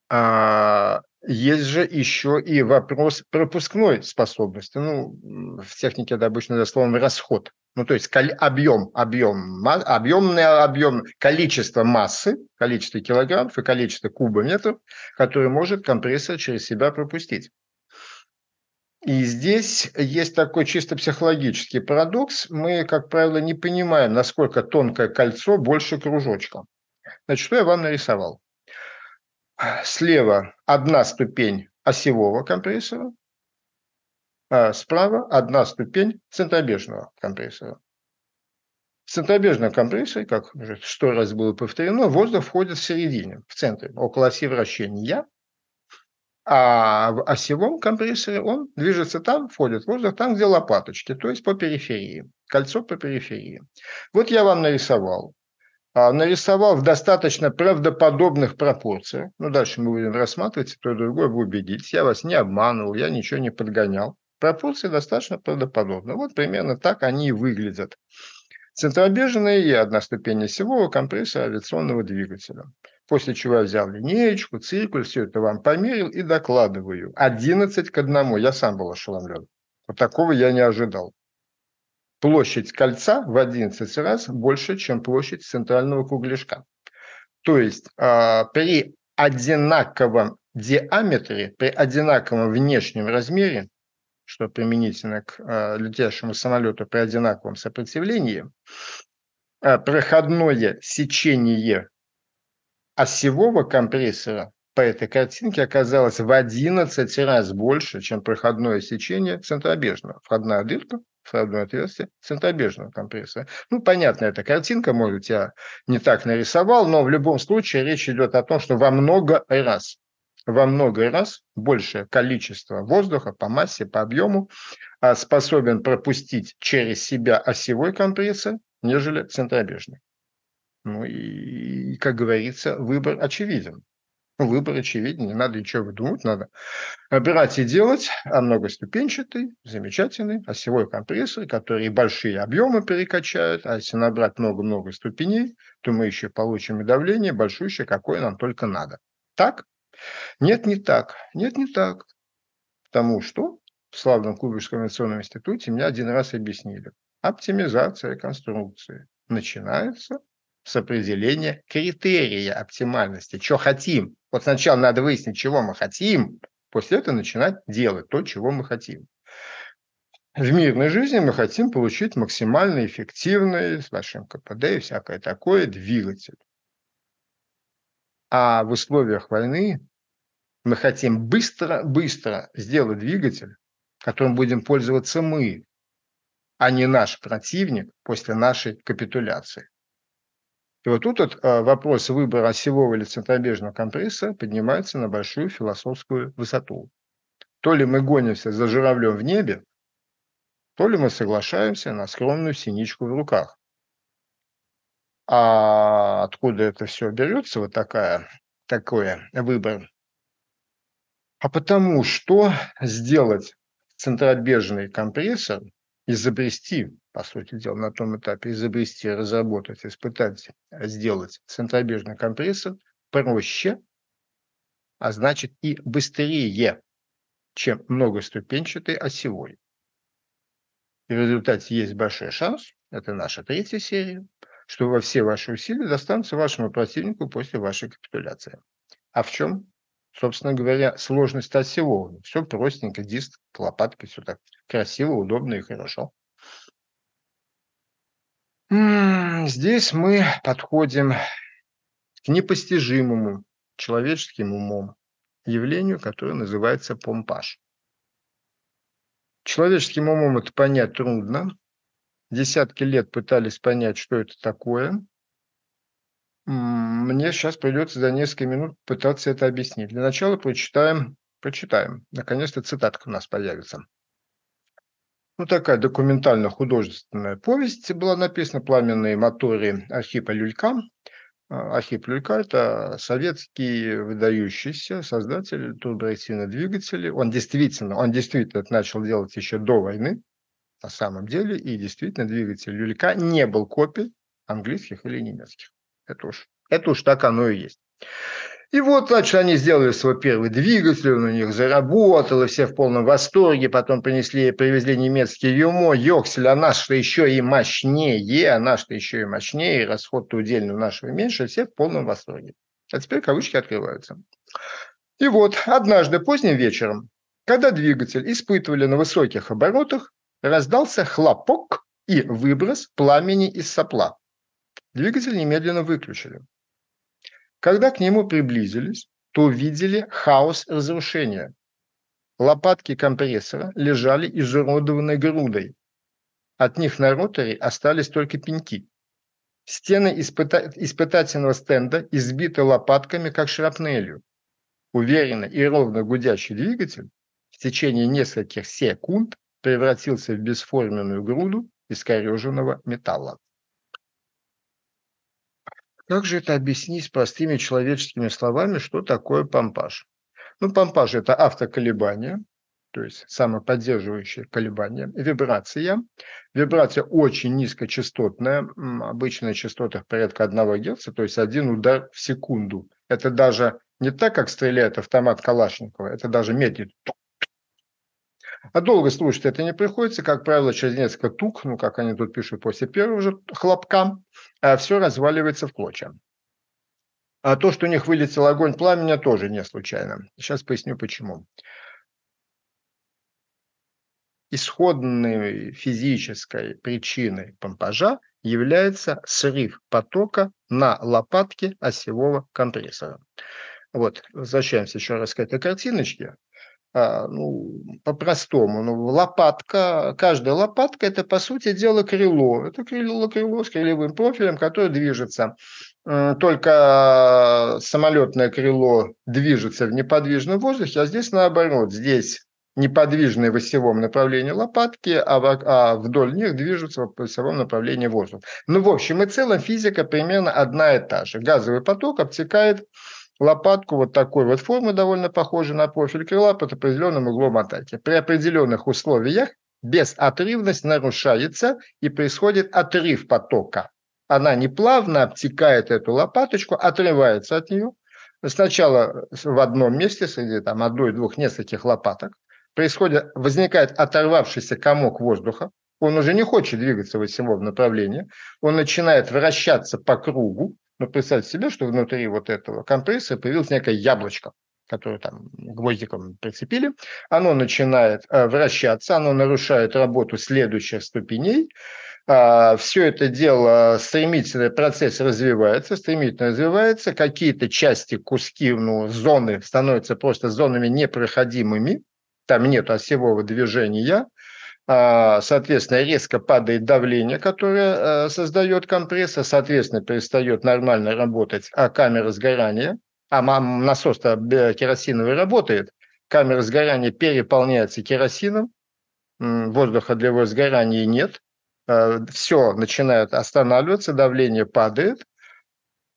А, есть же еще и вопрос пропускной способности. Ну, в технике это обычно за словом расход. Ну, то есть объем, объем, объемный объем, количество массы, количество килограммов и количество кубометров, которые может компрессор через себя пропустить. И здесь есть такой чисто психологический парадокс. Мы, как правило, не понимаем, насколько тонкое кольцо больше кружочка. Значит, что я вам нарисовал? слева одна ступень осевого компрессора, а справа одна ступень центробежного компрессора. В центробежном компрессоре, как уже сто раз было повторено, воздух входит в середине, в центре, около оси вращения, а в осевом компрессоре он движется там, входит воздух там, где лопаточки, то есть по периферии, кольцо по периферии. Вот я вам нарисовал а, нарисовал в достаточно правдоподобных пропорциях. Ну, дальше мы будем рассматривать, то и другое вы убедитесь. Я вас не обманывал, я ничего не подгонял. Пропорции достаточно правдоподобны. Вот примерно так они и выглядят. Центробежные и одноступенесевого компрессора авиационного двигателя. После чего я взял линеечку, циркуль, все это вам померил и докладываю. 11 к 1. Я сам был ошеломлен. Вот такого я не ожидал площадь кольца в 11 раз больше, чем площадь центрального кругляшка. То есть э, при одинаковом диаметре, при одинаковом внешнем размере, что применительно к э, летящему самолету при одинаковом сопротивлении, э, проходное сечение осевого компрессора по этой картинке оказалось в 11 раз больше, чем проходное сечение центробежного. Входная дырка сравное отверстие центобежного компрессора. Ну, понятно, эта картинка, может, я не так нарисовал, но в любом случае речь идет о том, что во много раз, во много раз большее количество воздуха по массе, по объему а, способен пропустить через себя осевой компрессор, нежели центробежный. Ну и, как говорится, выбор очевиден. Ну, выбор очевиден, не надо ничего выдумывать, надо обирать и делать, а многоступенчатый, замечательный, осевой компрессор, который большие объемы перекачают, а если набрать много-много ступеней, то мы еще получим и давление большущее, какое нам только надо. Так? Нет, не так. Нет, не так. Потому что в славном Кубинском авиационном институте меня один раз объяснили. Оптимизация конструкции начинается с определения критерия оптимальности, что хотим. Вот сначала надо выяснить, чего мы хотим, после этого начинать делать то, чего мы хотим. В мирной жизни мы хотим получить максимально эффективный, с большим КПД и всякое такое, двигатель. А в условиях войны мы хотим быстро-быстро сделать двигатель, которым будем пользоваться мы, а не наш противник после нашей капитуляции. И вот тут вот а, вопрос выбора осевого или центробежного компресса поднимается на большую философскую высоту. То ли мы гонимся за журавлем в небе, то ли мы соглашаемся на скромную синичку в руках. А откуда это все берется, вот такая, такой выбор? А потому что сделать центробежный компрессор – изобрести, по сути дела, на том этапе изобрести, разработать, испытать, э, сделать центробежный компрессор проще, а значит и быстрее, чем многоступенчатый осевой. И в результате есть большой шанс, это наша третья серия, что во все ваши усилия достанутся вашему противнику после вашей капитуляции. А в чем, собственно говоря, сложность осевого? Все простенько, диск, лопатка, все так красиво, удобно и хорошо. Здесь мы подходим к непостижимому человеческим умом явлению, которое называется помпаж. Человеческим умом это понять трудно. Десятки лет пытались понять, что это такое. Мне сейчас придется за несколько минут пытаться это объяснить. Для начала прочитаем, прочитаем. Наконец-то цитатка у нас появится ну, такая документально-художественная повесть была написана «Пламенные моторы» Архипа Люлька. А, Архип Люлька – это советский выдающийся создатель турборесина двигателей. Он действительно, он действительно это начал делать еще до войны, на самом деле, и действительно двигатель Люлька не был копией английских или немецких. Это уж, это уж так оно и есть. И вот, значит, они сделали свой первый двигатель, он у них заработал, и все в полном восторге. Потом принесли, привезли немецкий ЮМО, Йоксель, а наш что еще и мощнее, а наш что еще и мощнее, расход-то у нашего меньше, все в полном восторге. А теперь кавычки открываются. И вот, однажды поздним вечером, когда двигатель испытывали на высоких оборотах, раздался хлопок и выброс пламени из сопла. Двигатель немедленно выключили. Когда к нему приблизились, то увидели хаос разрушения. Лопатки компрессора лежали изуродованной грудой. От них на роторе остались только пеньки. Стены испыта... испытательного стенда избиты лопатками, как шрапнелью. Уверенно и ровно гудящий двигатель в течение нескольких секунд превратился в бесформенную груду искореженного металла. Как же это объяснить простыми человеческими словами, что такое помпаж? Ну, помпаж – это автоколебание, то есть самоподдерживающее колебание, вибрация. Вибрация очень низкочастотная, обычно на частотах порядка 1 Гц, то есть один удар в секунду. Это даже не так, как стреляет автомат Калашникова, это даже медленно, а долго слушать это не приходится, как правило, через несколько тук, ну, как они тут пишут, после первого же хлопка, э, все разваливается в клочья. А то, что у них вылетел огонь пламени, тоже не случайно. Сейчас поясню, почему. Исходной физической причиной помпажа является срыв потока на лопатке осевого компрессора. Вот, возвращаемся еще раз к этой картиночке. А, ну, по-простому, ну, лопатка, каждая лопатка – это, по сути дела, крыло. Это крыло, крыло с крылевым профилем, которое движется. Э, только самолетное крыло движется в неподвижном воздухе, а здесь наоборот. Здесь неподвижные в осевом направлении лопатки, а, в, а вдоль них движутся в осевом направлении воздух. Ну, в общем и целом физика примерно одна и та же. Газовый поток обтекает лопатку вот такой вот формы, довольно похожей на профиль крыла, под определенным углом атаки. При определенных условиях безотрывность нарушается и происходит отрыв потока. Она неплавно обтекает эту лопаточку, отрывается от нее. Сначала в одном месте, среди там, одной, двух, нескольких лопаток, происходит, возникает оторвавшийся комок воздуха, он уже не хочет двигаться в осевом направлении, он начинает вращаться по кругу, но ну, представьте себе, что внутри вот этого компресса появилось некое яблочко, которое там гвоздиком прицепили. Оно начинает э, вращаться, оно нарушает работу следующих ступеней. А, Все это дело, стремительный процесс развивается, стремительно развивается. Какие-то части, куски, ну, зоны становятся просто зонами непроходимыми. Там нет осевого движения. А, соответственно, резко падает давление, которое э, создает компрессор, соответственно, перестает нормально работать а камера сгорания, а насос-то э, керосиновый работает, камера сгорания переполняется керосином, воздуха для его сгорания нет, э, все начинает останавливаться, давление падает,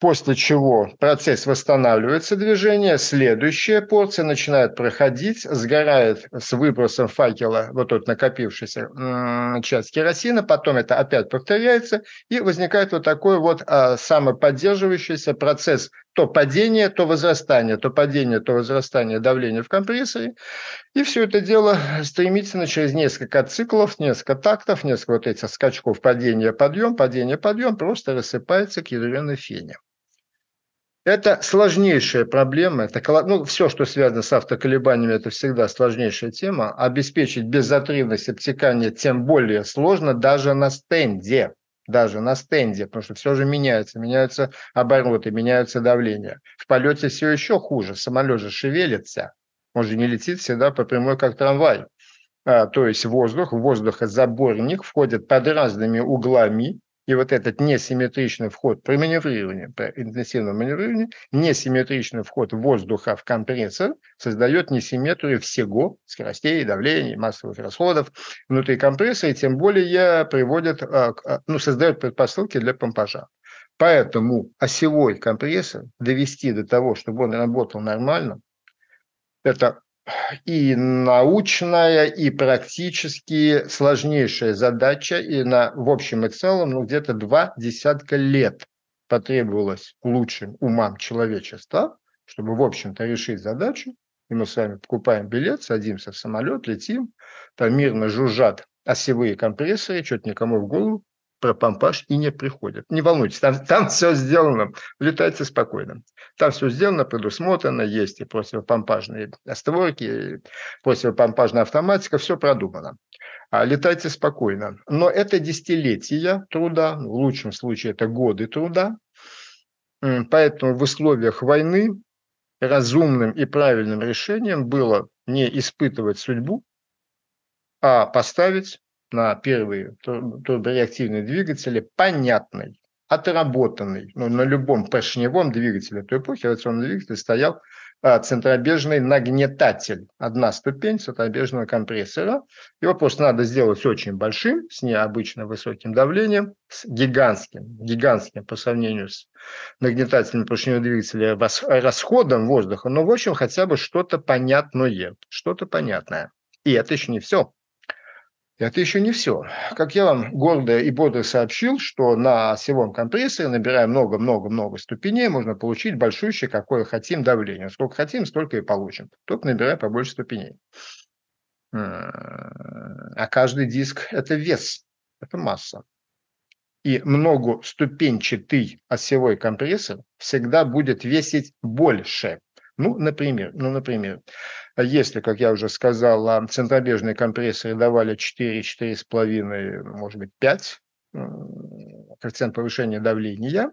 после чего процесс восстанавливается движение, следующая порция начинает проходить, сгорает с выбросом факела вот тот накопившийся часть керосина, потом это опять повторяется, и возникает вот такой вот а, самоподдерживающийся процесс то падение, то возрастание, то падение, то возрастание давления в компрессоре. И все это дело стремительно через несколько циклов, несколько тактов, несколько вот этих скачков падения-подъем, падение-подъем просто рассыпается к ядреной фене. Это сложнейшая проблема. Это, ну, все, что связано с автоколебаниями, это всегда сложнейшая тема. Обеспечить безотрывность обтекания тем более сложно даже на стенде. Даже на стенде, потому что все же меняется. Меняются обороты, меняются давления. В полете все еще хуже. Самолет же шевелится. Он же не летит всегда по прямой, как трамвай. А, то есть воздух, в воздухозаборник входит под разными углами, и вот этот несимметричный вход при маневрировании, при интенсивном маневрировании, несимметричный вход воздуха в компрессор создает несимметрию всего скоростей, давлений, массовых расходов внутри компрессора, и тем более приводит, а, а, ну, создает предпосылки для помпажа. Поэтому осевой компрессор довести до того, чтобы он работал нормально, это и научная, и практически сложнейшая задача, и на, в общем и целом ну, где-то два десятка лет потребовалось лучшим умам человечества, чтобы, в общем-то, решить задачу. И мы с вами покупаем билет, садимся в самолет, летим, там мирно жужжат осевые компрессоры, что-то никому в голову про помпаж и не приходят. Не волнуйтесь, там, там все сделано, летайте спокойно. Там все сделано, предусмотрено, есть и противопомпажные створки, и противопомпажная автоматика, все продумано. А летайте спокойно. Но это десятилетия труда, в лучшем случае это годы труда, Поэтому в условиях войны разумным и правильным решением было не испытывать судьбу, а поставить на первые турбореактивные двигатели понятный, отработанный. Ну, на любом поршневом двигателе той эпохи рационный двигателя стоял а, центробежный нагнетатель. Одна ступень центробежного компрессора. Его просто надо сделать очень большим, с необычно высоким давлением, с гигантским, гигантским по сравнению с нагнетателем поршневого двигателя расходом воздуха, но, ну, в общем, хотя бы что-то понятное, что-то понятное. И это еще не все это еще не все. Как я вам гордо и бодро сообщил, что на осевом компрессоре, набирая много-много-много ступеней, можно получить большущее, какое хотим давление. Сколько хотим, столько и получим. Только набирая побольше ступеней. А каждый диск – это вес, это масса. И многоступенчатый осевой компрессор всегда будет весить больше, ну, например, ну, например, если, как я уже сказал, а, центробежные компрессоры давали 4, 4,5, может быть, 5 коэффициент повышения давления,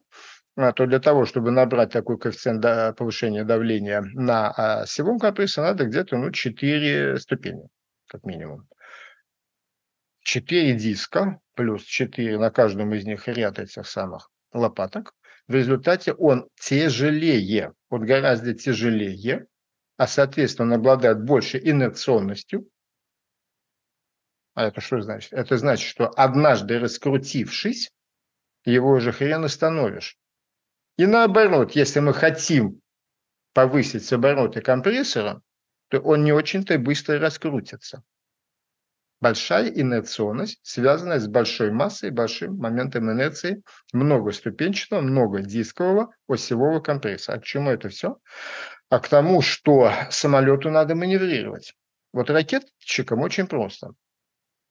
а, то для того, чтобы набрать такой коэффициент повышения давления на а, силовом компрессоре, надо где-то ну, 4 ступени, как минимум. 4 диска плюс 4 на каждом из них ряд этих самых лопаток. В результате он тяжелее, он гораздо тяжелее, а, соответственно, он обладает большей инерционностью. А это что значит? Это значит, что однажды раскрутившись, его уже хрен остановишь. И наоборот, если мы хотим повысить обороты компрессора, то он не очень-то быстро раскрутится большая инерционность, связанная с большой массой, большим моментом инерции, многоступенчатого, многодискового осевого компресса. А к чему это все? А к тому, что самолету надо маневрировать. Вот ракетчикам очень просто.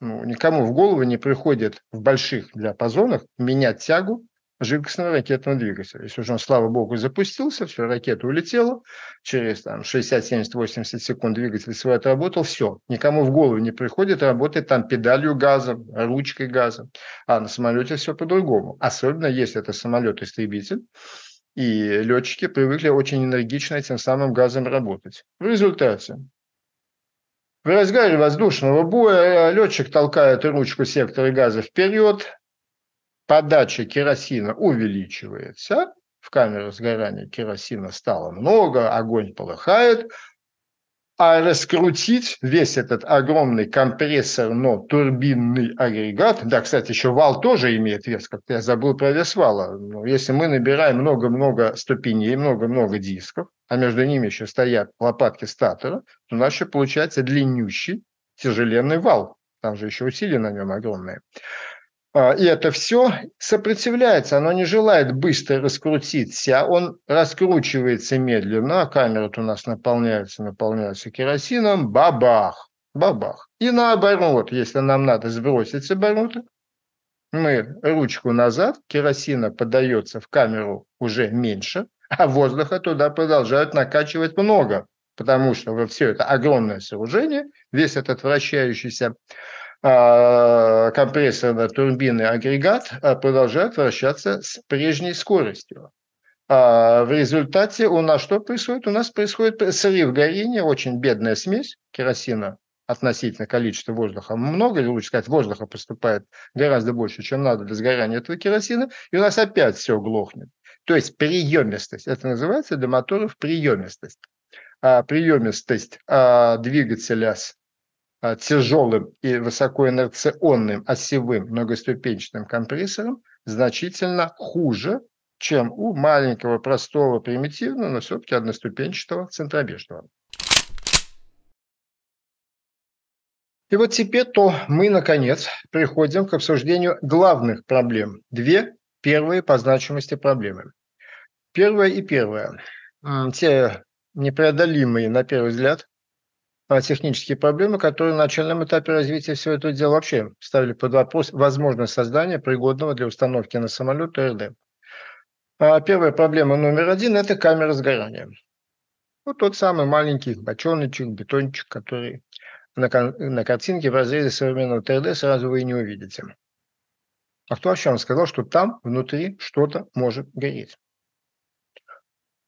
Ну, никому в голову не приходит в больших диапазонах менять тягу жидкостного ракетного двигателя. Если уже он, слава богу, запустился, все, ракета улетела, через там, 60, 70, 80 секунд двигатель свой отработал, все. Никому в голову не приходит работать там педалью газа, ручкой газа. А на самолете все по-другому. Особенно если это самолет-истребитель, и летчики привыкли очень энергично этим самым газом работать. В результате в разгаре воздушного боя э, летчик толкает ручку сектора газа вперед, подача керосина увеличивается, в камеры сгорания керосина стало много, огонь полыхает, а раскрутить весь этот огромный компрессор, но турбинный агрегат, да, кстати, еще вал тоже имеет вес, как-то я забыл про вес вала, но если мы набираем много-много ступеней, много-много дисков, а между ними еще стоят лопатки статора, то у нас еще получается длиннющий тяжеленный вал, там же еще усилия на нем огромные. А, и это все сопротивляется, оно не желает быстро раскрутиться, он раскручивается медленно, а камеры у нас наполняются, наполняются керосином, бабах, бабах. И наоборот, если нам надо сбросить обороты, мы ручку назад, керосина подается в камеру уже меньше, а воздуха туда продолжают накачивать много, потому что вот все это огромное сооружение, весь этот вращающийся а, компрессорно турбинный агрегат а, продолжает вращаться с прежней скоростью. А, в результате у нас что происходит? У нас происходит срыв горения, очень бедная смесь керосина относительно количества воздуха. Много, или лучше сказать, воздуха поступает гораздо больше, чем надо для сгорания этого керосина, и у нас опять все глохнет. То есть приемистость, это называется для моторов приемистость. А приемистость а, двигателя с а, тяжелым и высокоинерционным осевым многоступенчатым компрессором значительно хуже, чем у маленького, простого, примитивного, но все-таки одноступенчатого центробежного. И вот теперь-то мы, наконец, приходим к обсуждению главных проблем. Две первые по значимости проблемы. Первая и первая. Те непреодолимые, на первый взгляд, а, технические проблемы, которые на начальном этапе развития всего этого дела вообще ставили под вопрос возможность создания пригодного для установки на самолет РД. А, первая проблема номер один – это камера сгорания. Вот тот самый маленький бочоночек, бетончик, который на, картинке в разрезе современного ТРД сразу вы и не увидите. А кто вообще вам сказал, что там внутри что-то может гореть?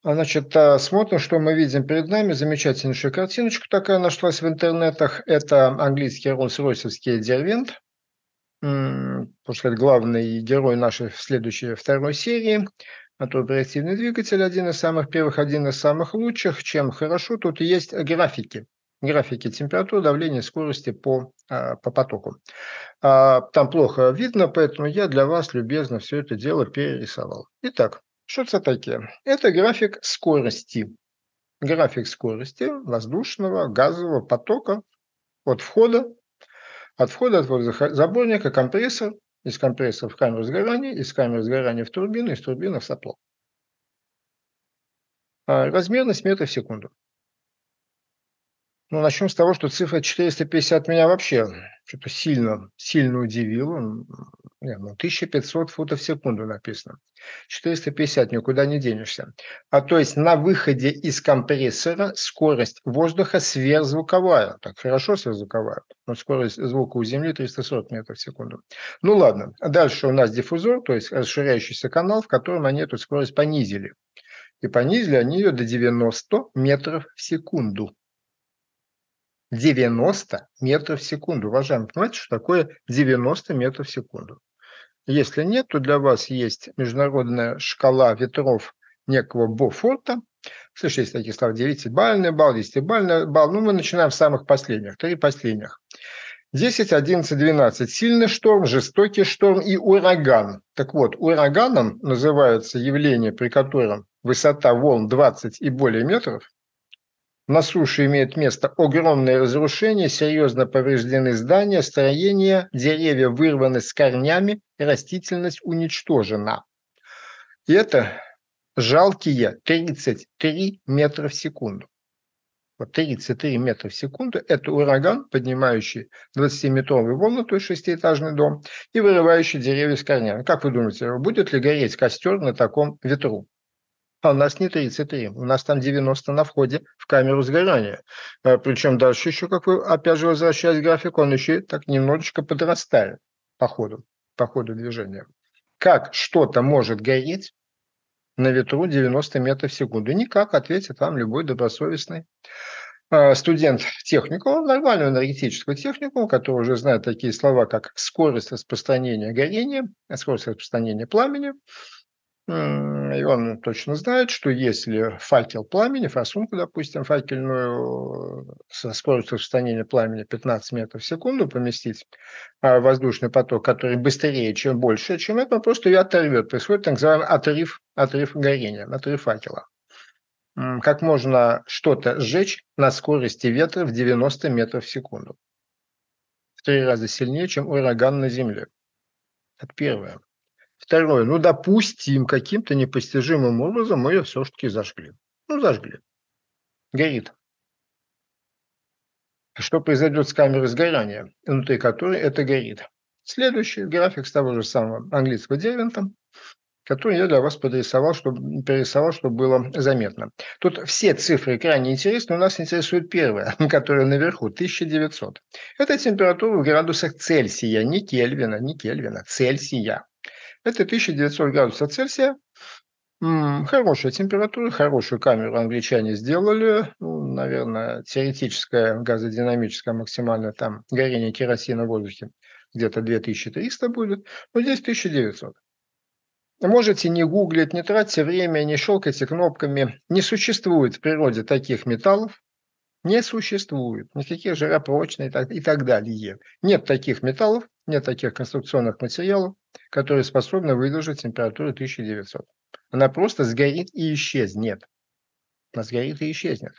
А, значит, а, смотрим, что мы видим перед нами. Замечательнейшая картиночка такая нашлась в интернетах. Это английский Роллс-Ройсовский Дервинт. Можно сказать, главный герой нашей следующей второй серии. Это а турбоактивный двигатель один из самых первых, один из самых лучших. Чем хорошо, тут есть графики. Графики температуры, давления, скорости по, по потоку. Там плохо видно, поэтому я для вас любезно все это дело перерисовал. Итак, что это такое? Это график скорости. График скорости воздушного газового потока от входа, от входа от заборника, компрессор, из компрессора в камеру сгорания, из камеры сгорания в турбину, из турбины в сопло. А, размерность метров в секунду. Ну, начнем с того, что цифра 450 меня вообще что-то сильно, сильно удивила. Не, ну, 1500 футов в секунду написано. 450, никуда не денешься. А то есть на выходе из компрессора скорость воздуха сверхзвуковая. Так хорошо сверхзвуковая. Но скорость звука у Земли 340 метров в секунду. Ну ладно. Дальше у нас диффузор, то есть расширяющийся канал, в котором они эту скорость понизили. И понизили они ее до 90 метров в секунду. 90 метров в секунду. Уважаемые, понимаете, что такое 90 метров в секунду? Если нет, то для вас есть международная шкала ветров некого Бофорта. Слышите, есть такие слова 9-бальный балл, 10-бальный балл. Ну, мы начинаем с самых последних, три последних. 10, 11, 12. Сильный шторм, жестокий шторм и ураган. Так вот, ураганом называется явление, при котором высота волн 20 и более метров, на суше имеет место огромное разрушение, серьезно повреждены здания, строения, деревья вырваны с корнями, растительность уничтожена. И это жалкие 33 метра в секунду. Вот 33 метра в секунду – это ураган, поднимающий 20-метровый волну, то есть шестиэтажный дом, и вырывающий деревья с корнями. Как вы думаете, будет ли гореть костер на таком ветру? А у нас не 33, у нас там 90 на входе в камеру сгорания. А Причем дальше еще, как вы, опять же, возвращаясь к графику, он еще так немножечко подрастает по ходу, по ходу движения. Как что-то может гореть на ветру 90 метров в секунду? Никак, ответит вам любой добросовестный а, студент техникума, нормального энергетического техникума, который уже знает такие слова, как скорость распространения горения, скорость распространения пламени – и он точно знает, что если факел пламени, форсунку, допустим, факельную со скоростью распространения пламени 15 метров в секунду поместить а воздушный поток, который быстрее, чем больше, чем это, он просто ее оторвет. Происходит так называемый отрыв, отрыв горения, отрыв факела. Как можно что-то сжечь на скорости ветра в 90 метров в секунду? В три раза сильнее, чем ураган на Земле. Это первое. Второе, ну, допустим, каким-то непостижимым образом мы ее все-таки зажгли. Ну, зажгли. Горит. Что произойдет с камерой сгорания, внутри которой это горит? Следующий график с того же самого английского Девента, который я для вас подрисовал, чтобы, перерисовал, чтобы было заметно. Тут все цифры крайне интересны, у нас интересует первая, которая наверху, 1900. Это температура в градусах Цельсия, не Кельвина, не Кельвина, Цельсия. Это 1900 градусов Цельсия. Хорошая температура, хорошую камеру англичане сделали. Ну, наверное, теоретическое газодинамическое максимально там горение керосина в воздухе где-то 2300 будет, но здесь 1900. Можете не гуглить, не тратьте время, не щелкайте кнопками. Не существует в природе таких металлов. Не существует. Никакие жаропрочные и так далее. Нет таких металлов, нет таких конструкционных материалов, которые способны выдержать температуру 1900. Она просто сгорит и исчезнет. Она сгорит и исчезнет.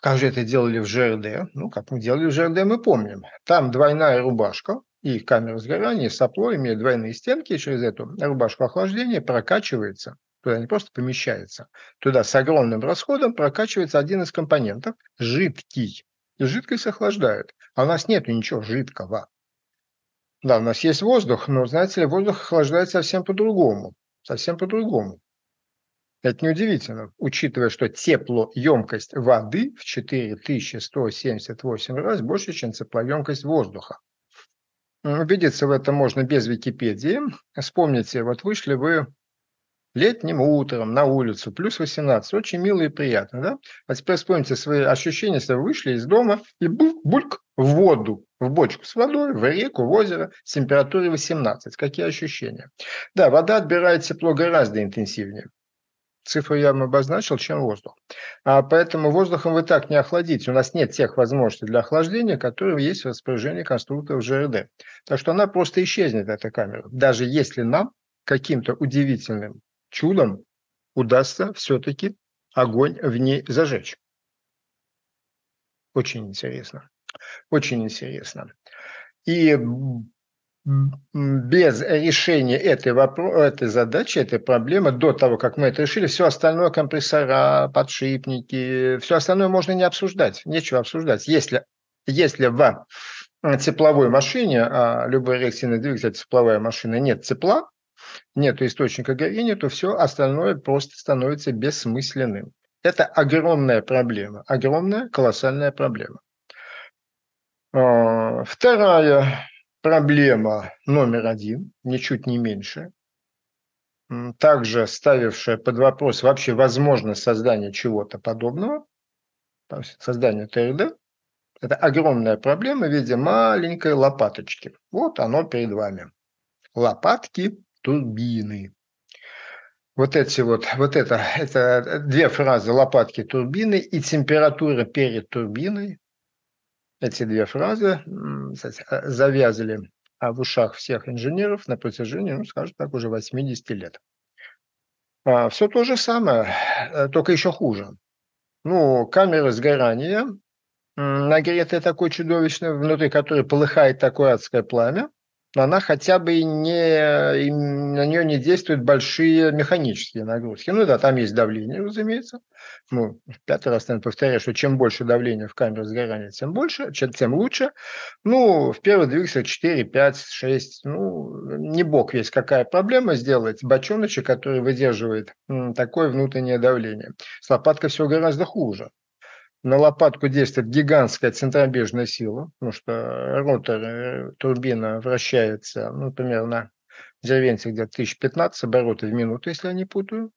Как же это делали в ЖРД? Ну, как мы делали в ЖРД, мы помним. Там двойная рубашка и камера сгорания, и сопло имеет двойные стенки, и через эту рубашку охлаждения прокачивается, туда не просто помещается, туда с огромным расходом прокачивается один из компонентов – жидкий. И жидкость охлаждает. А у нас нет ничего жидкого. Да, у нас есть воздух, но, знаете ли, воздух охлаждает совсем по-другому. Совсем по-другому. Это неудивительно, учитывая, что теплоемкость воды в 4178 раз больше, чем теплоемкость воздуха. Убедиться в этом можно без Википедии. Вспомните, вот вышли вы летним утром на улицу, плюс 18, очень мило и приятно, да? А теперь вспомните свои ощущения, если вы вышли из дома и бульк в воду, в бочку с водой, в реку, в озеро с температурой 18. Какие ощущения? Да, вода отбирает тепло гораздо интенсивнее. Цифру я вам обозначил, чем воздух. А поэтому воздухом вы так не охладите. У нас нет тех возможностей для охлаждения, которые есть в распоряжении конструкторов ЖРД. Так что она просто исчезнет, эта камера. Даже если нам каким-то удивительным чудом удастся все-таки огонь в ней зажечь. Очень интересно. Очень интересно. И без решения этой, вопрос, этой задачи, этой проблемы, до того, как мы это решили, все остальное, компрессора, подшипники, все остальное можно не обсуждать, нечего обсуждать. Если, если в тепловой машине, а любой реактивный двигатель, тепловая машина, нет тепла, нет источника горения, то все остальное просто становится бессмысленным. Это огромная проблема, огромная, колоссальная проблема. А, вторая проблема номер один, ничуть не меньше, также ставившая под вопрос вообще возможность создания чего-то подобного, создания ТРД, это огромная проблема в виде маленькой лопаточки. Вот оно перед вами. Лопатки турбины. Вот эти вот, вот это, это две фразы лопатки турбины и температура перед турбиной. Эти две фразы а, завязали а, в ушах всех инженеров на протяжении, ну, скажем так, уже 80 лет. А, все то же самое, э, только еще хуже. Ну, камера сгорания, нагретая такой чудовищно, внутри которой полыхает такое адское пламя – она хотя бы не, на нее не действуют большие механические нагрузки. Ну да, там есть давление, разумеется. Ну, пятый раз, наверное, повторяю, что чем больше давления в камере сгорания, тем больше, тем лучше. Ну, в первый двигатель 4, 5, 6, ну, не бог весь какая проблема сделать бочоночек, который выдерживает такое внутреннее давление. С лопаткой все гораздо хуже на лопатку действует гигантская центробежная сила, потому что ротор, э, турбина вращается, ну, примерно в Деревенце где-то 1015 оборотов в минуту, если я не путаю.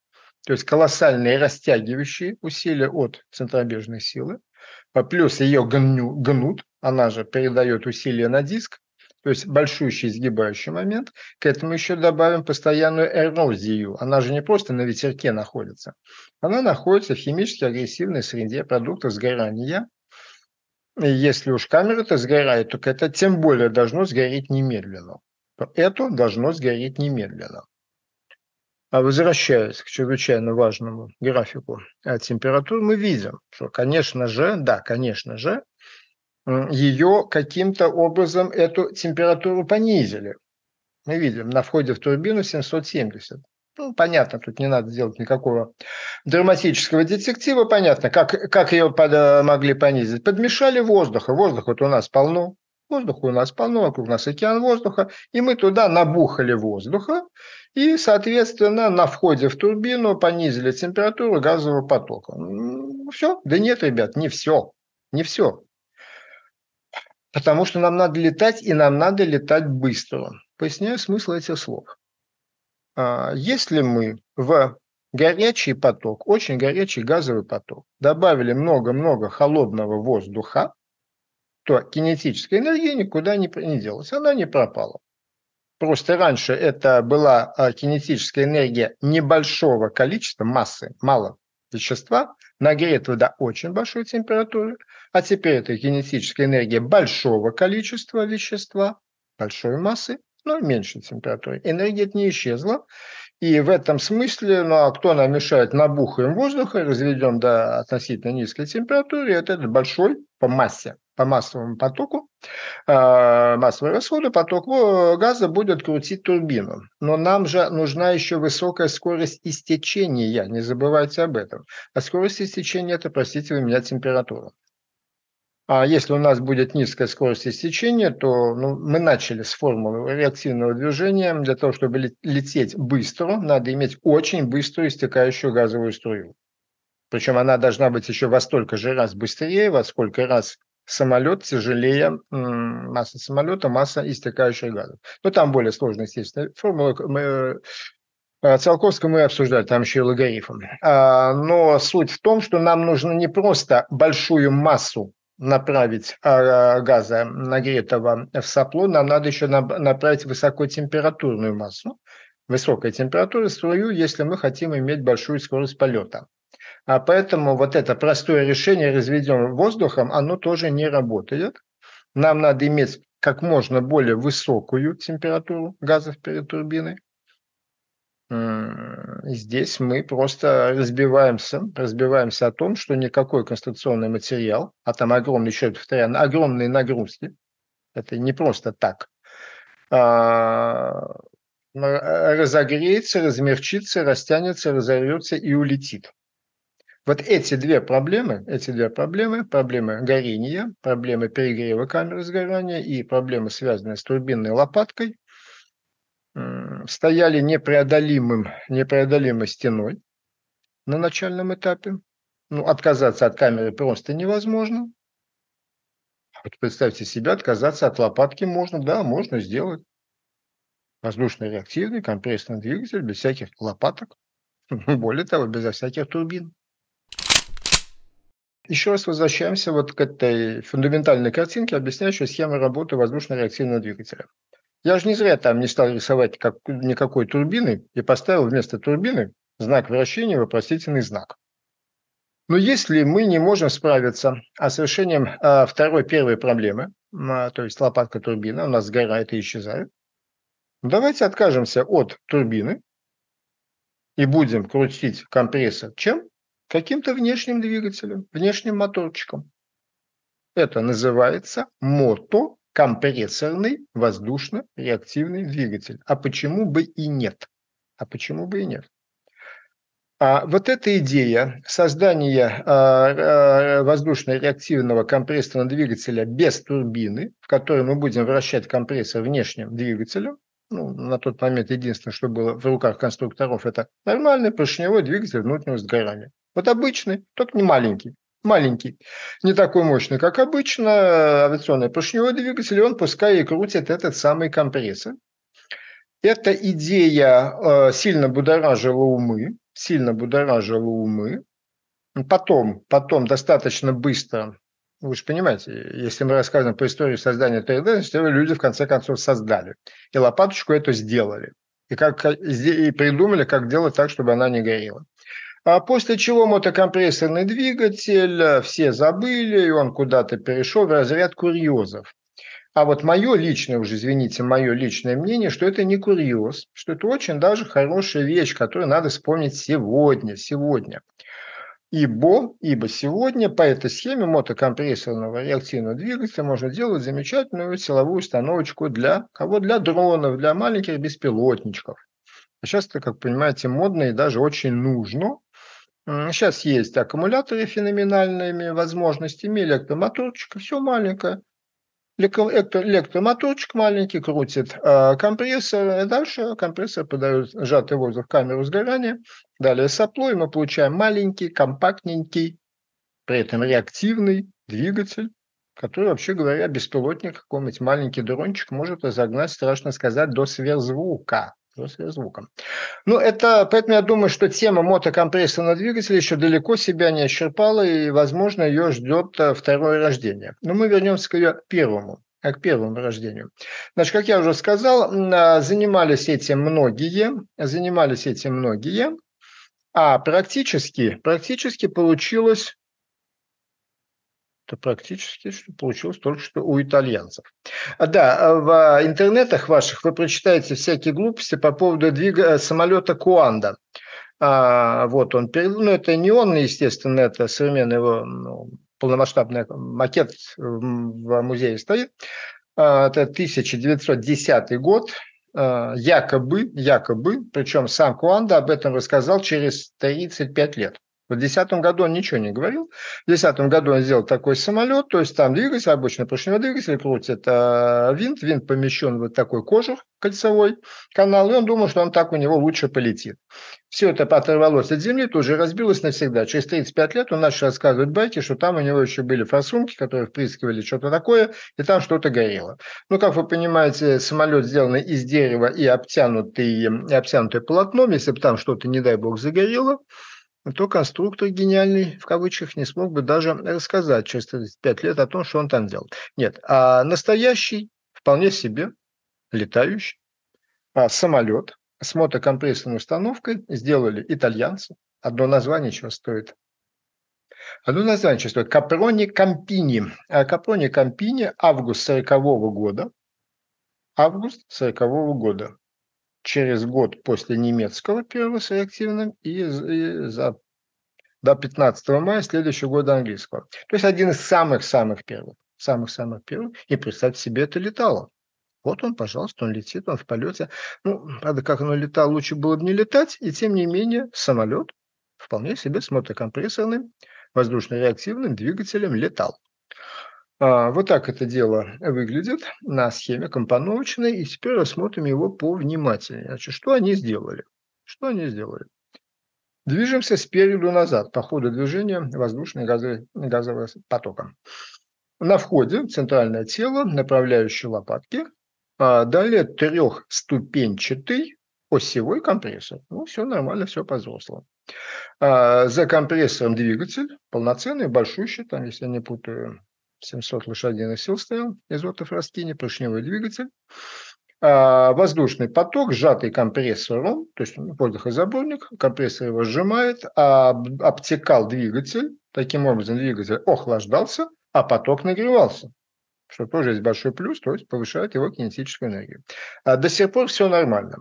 То есть колоссальные растягивающие усилия от центробежной силы. Плюс ее гну, гнут, она же передает усилие на диск, то есть большущий изгибающий момент. К этому еще добавим постоянную эрозию. Она же не просто на ветерке находится. Она находится в химически агрессивной среде продуктов сгорания. И если уж камера-то сгорает, то это тем более должно сгореть немедленно. Это должно сгореть немедленно. А возвращаясь к чрезвычайно важному графику а, температур, мы видим, что, конечно же, да, конечно же, ее каким-то образом, эту температуру понизили. Мы видим, на входе в турбину 770. Ну, понятно, тут не надо делать никакого драматического детектива, понятно, как, как ее под, э, могли понизить. Подмешали воздуха, воздуха вот у нас полно, воздуха у нас полно, вокруг нас океан воздуха, и мы туда набухали воздуха, и, соответственно, на входе в турбину понизили температуру газового потока. Все? Да нет, ребят, не все. Не все потому что нам надо летать, и нам надо летать быстро. Поясняю смысл этих слов. А, если мы в горячий поток, очень горячий газовый поток, добавили много-много холодного воздуха, то кинетическая энергия никуда не, не делась, она не пропала. Просто раньше это была а, кинетическая энергия небольшого количества массы, мало вещества, нагреет вода очень большой температуры, а теперь это кинетическая энергия большого количества вещества, большой массы, но меньшей температуры. Энергия не исчезла. И в этом смысле, ну а кто нам мешает, набухаем воздуха, разведем до относительно низкой температуры, это большой по массе по массовому потоку, э, массовые расходы, поток э, газа будет крутить турбину. Но нам же нужна еще высокая скорость истечения, не забывайте об этом. А скорость истечения – это, простите вы меня, температура. А если у нас будет низкая скорость истечения, то ну, мы начали с формулы реактивного движения. Для того, чтобы лететь быстро, надо иметь очень быструю истекающую газовую струю. Причем она должна быть еще во столько же раз быстрее, во сколько раз самолет тяжелее масса самолета, масса истекающих газов. Но ну, там более сложная, естественно, формула. Мы, э, э, Циолковского мы обсуждали, там еще и логарифм. А, но суть в том, что нам нужно не просто большую массу направить а, э, газа нагретого в сопло, нам надо еще направить высокотемпературную массу, высокой температуры струю, если мы хотим иметь большую скорость полета. А поэтому вот это простое решение разведем воздухом, оно тоже не работает. Нам надо иметь как можно более высокую температуру газов перед турбиной. Здесь мы просто разбиваемся, разбиваемся о том, что никакой конструкционный материал, а там огромный, еще раз повторяю, огромные нагрузки, это не просто так, а, разогреется, размерчится, растянется, разорвется и улетит. Вот эти две проблемы, эти две проблемы, проблемы горения, проблемы перегрева камеры сгорания и проблемы, связанные с турбинной лопаткой, стояли непреодолимым, непреодолимой стеной на начальном этапе. Ну, отказаться от камеры просто невозможно. А вот представьте себе, отказаться от лопатки можно, да, можно сделать. Воздушно-реактивный компрессорный двигатель без всяких лопаток, более того, безо всяких турбин. Еще раз возвращаемся вот к этой фундаментальной картинке, объясняющей схемы работы воздушно-реактивного двигателя. Я же не зря там не стал рисовать как, никакой турбины и поставил вместо турбины знак вращения, вопросительный знак. Но если мы не можем справиться а с решением а, второй, первой проблемы, а, то есть лопатка турбины у нас сгорает и исчезает, давайте откажемся от турбины и будем крутить компрессор чем? каким-то внешним двигателем, внешним моторчиком. Это называется мотокомпрессорный воздушно-реактивный двигатель. А почему бы и нет? А почему бы и нет? А вот эта идея создания а, а, воздушно-реактивного компрессорного двигателя без турбины, в который мы будем вращать компрессор внешним двигателем, ну, на тот момент единственное, что было в руках конструкторов, это нормальный поршневой двигатель внутреннего сгорания. Вот обычный, только не маленький. Маленький, не такой мощный, как обычно, э, авиационный поршневой двигатель, он пускай и крутит этот самый компрессор. Эта идея э, сильно будоражила умы, сильно будоражила умы. Потом, потом достаточно быстро вы же понимаете, если мы рассказываем по истории создания 3D, значит, люди в конце концов создали. И лопаточку эту сделали. И, как, и придумали, как делать так, чтобы она не горела. А после чего мотокомпрессорный двигатель все забыли, и он куда-то перешел в разряд курьезов. А вот мое личное, уже извините, мое личное мнение, что это не курьез, что это очень даже хорошая вещь, которую надо вспомнить сегодня, сегодня. Ибо, ибо сегодня по этой схеме мотокомпрессорного реактивного двигателя можно делать замечательную силовую установочку для кого? А для дронов, для маленьких беспилотничков. сейчас а это, как понимаете, модно и даже очень нужно. Сейчас есть аккумуляторы феноменальными возможностями, электромоторчик, все маленькое электромоторчик маленький крутит а, компрессор, и дальше компрессор подает сжатый воздух в камеру сгорания, далее сопло, и мы получаем маленький, компактненький, при этом реактивный двигатель, который, вообще говоря, беспилотник, какой-нибудь маленький дрончик может разогнать, страшно сказать, до сверхзвука. После ну, звука. Ну, это, поэтому я думаю, что тема мотокомпрессорного двигателя еще далеко себя не исчерпала, и, возможно, ее ждет э, второе рождение. Но мы вернемся к ее первому к первому рождению. Значит, как я уже сказал, а, занимались этим многие, занимались этим многие, а практически, практически получилось то практически что получилось только что у итальянцев. А, да, а в а, интернетах ваших вы прочитаете всякие глупости по поводу двига э, самолета Куанда. А, вот он, ну это не он, естественно, это современный его ну, полномасштабный макет в музее стоит. А, это 1910 год, якобы, якобы, причем сам Куанда об этом рассказал через 35 лет. В 2010 году он ничего не говорил. В 2010 году он сделал такой самолет, то есть там двигатель, обычный поршневой двигатель, плоть это винт, винт помещен в вот такой кожух кольцевой канал, и он думал, что он так у него лучше полетит. Все это оторвалось от земли, тоже разбилось навсегда. Через 35 лет он начал рассказывать байки, что там у него еще были форсунки, которые впрыскивали что-то такое, и там что-то горело. Ну, как вы понимаете, самолет сделанный из дерева и обтянутый, и обтянутый полотном, если бы там что-то, не дай бог, загорело, но то конструктор гениальный, в кавычках, не смог бы даже рассказать через 35 лет о том, что он там делал. Нет, а настоящий, вполне себе, летающий а, самолет с мотокомпрессорной установкой сделали итальянцы. Одно название чего стоит. Одно название чего стоит. Капрони Кампини. А, Капрони Кампини, август 40 -го года. Август 40 -го года через год после немецкого первого с реактивным и за, до 15 мая следующего года английского. То есть один из самых-самых первых. Самых-самых первых. И представьте себе, это летало. Вот он, пожалуйста, он летит, он в полете. Ну, правда, как оно летало, лучше было бы не летать. И тем не менее, самолет вполне себе с мотокомпрессорным воздушно-реактивным двигателем летал. А, вот так это дело выглядит на схеме компоновочной, и теперь рассмотрим его повнимательнее. Значит, что они сделали? Что они сделали? Движемся спереду назад по ходу движения воздушной газового, газового потока. На входе центральное тело, направляющие лопатки, а далее трехступенчатый осевой компрессор. Ну, все нормально, все по а, за компрессором двигатель, полноценный, большущий, там, если я не путаю, 700 лошадиных сил стоял, изотов Раскини, поршневой двигатель. А воздушный поток, сжатый компрессором, то есть воздухозаборник, компрессор его сжимает, а обтекал двигатель, таким образом двигатель охлаждался, а поток нагревался что тоже есть большой плюс, то есть повышает его кинетическую энергию. А до сих пор все нормально.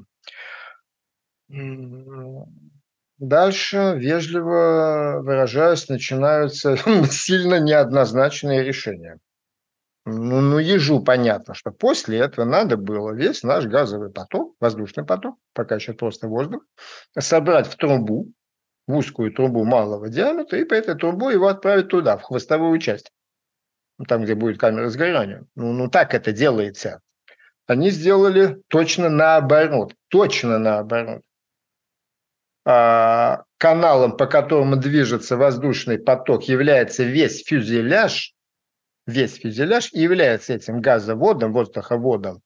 Дальше, вежливо выражаясь, начинаются сильно неоднозначные решения. Ну, ну, ежу понятно, что после этого надо было весь наш газовый поток, воздушный поток, пока еще просто воздух, собрать в трубу, в узкую трубу малого диаметра, и по этой трубу его отправить туда, в хвостовую часть, там, где будет камера сгорания. Ну, ну так это делается. Они сделали точно наоборот, точно наоборот. А, каналом, по которому движется воздушный поток, является весь фюзеляж, весь фюзеляж является этим газоводом, воздуховодом.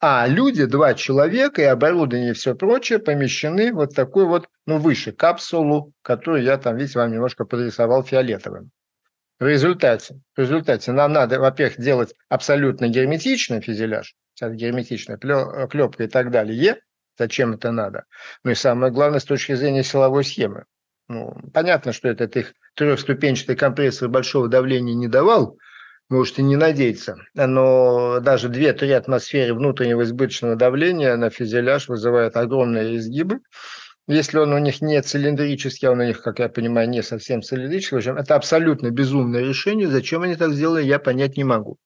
А люди, два человека и оборудование и все прочее помещены вот в такую вот, ну, выше капсулу, которую я там, видите, вам немножко подрисовал фиолетовым. В результате, в результате нам надо, во-первых, делать абсолютно герметичный фюзеляж, сейчас герметичная клепка и так далее, Зачем это надо? Ну и самое главное, с точки зрения силовой схемы. Ну, понятно, что этот их трехступенчатый компрессор большого давления не давал, можете не надеяться, но даже 2-3 атмосферы внутреннего избыточного давления на фюзеляж вызывают огромные изгибы. Если он у них не цилиндрический, а он у них, как я понимаю, не совсем цилиндрический, в общем, это абсолютно безумное решение. Зачем они так сделали, я понять не могу.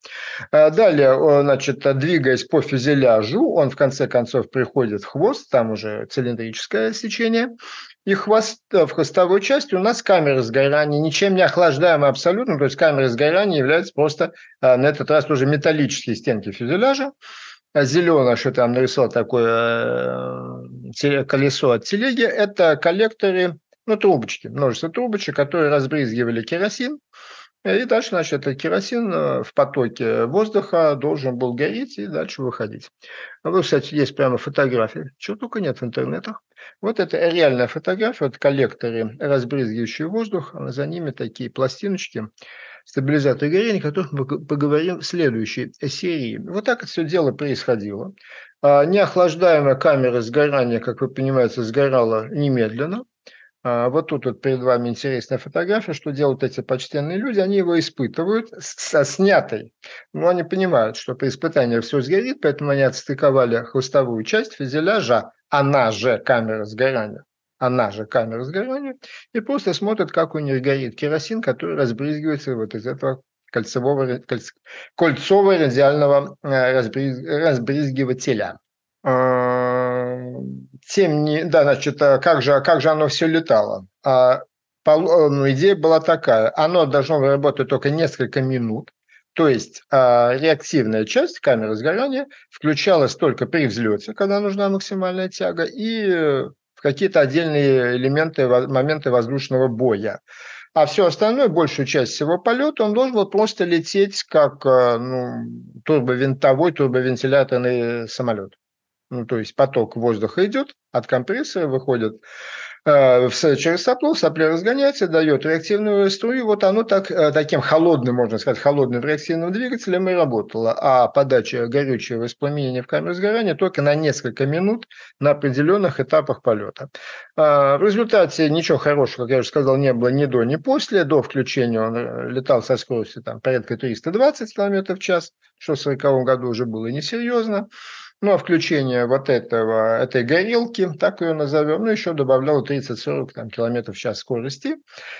А далее, значит, двигаясь по фюзеляжу, он в конце концов приходит в хвост, там уже цилиндрическое сечение, и хвост, э, в хвостовой части у нас камеры сгорания, ничем не охлаждаемые абсолютно, то есть камеры сгорания являются просто э, на этот раз уже металлические стенки фюзеляжа, а зеленое, что там нарисовал такое э, колесо от телеги, это коллекторы, ну, трубочки, множество трубочек, которые разбрызгивали керосин. И дальше, значит, этот керосин э, в потоке воздуха должен был гореть и дальше выходить. Ну, вот, кстати, есть прямо фотографии. Чего только нет в интернетах. Вот это реальная фотография, вот коллекторы, разбрызгивающие воздух, за ними такие пластиночки стабилизаторы горения, о которых мы поговорим в следующей э, серии. Вот так это все дело происходило. А, неохлаждаемая камера сгорания, как вы понимаете, сгорала немедленно. А, вот тут вот перед вами интересная фотография, что делают эти почтенные люди. Они его испытывают со снятой. Но они понимают, что при испытании все сгорит, поэтому они отстыковали хвостовую часть фюзеляжа, она же камера сгорания, она же камера сгорания, и просто смотрят, как у них горит керосин, который разбрызгивается вот из этого кольцевого, кольц, кольцово-радиального э, разбриз, разбрызгивателя. А, тем не, да, значит, а как же, как же оно все летало? А, э, ну, идея была такая, оно должно работать только несколько минут, то есть э, реактивная часть камеры сгорания включалась только при взлете, когда нужна максимальная тяга, и в какие-то отдельные элементы, моменты воздушного боя. А все остальное, большую часть всего полета, он должен был просто лететь как э, ну, турбовинтовой, турбовентиляторный самолет. Ну, то есть поток воздуха идет, от компрессора выходит Э, через сопло, сопля разгоняется, дает реактивную струю, вот оно так, э, таким холодным, можно сказать, холодным реактивным двигателем и работало. А подача горючего воспламенения в камеру сгорания только на несколько минут на определенных этапах полета. Э, в результате ничего хорошего, как я уже сказал, не было ни до, ни после. До включения он летал со скоростью там, порядка 320 км в час, что в 1940 году уже было несерьезно. Ну, а включение вот этого, этой горелки, так ее назовем, ну, еще добавляло 30-40 там, километров в час скорости.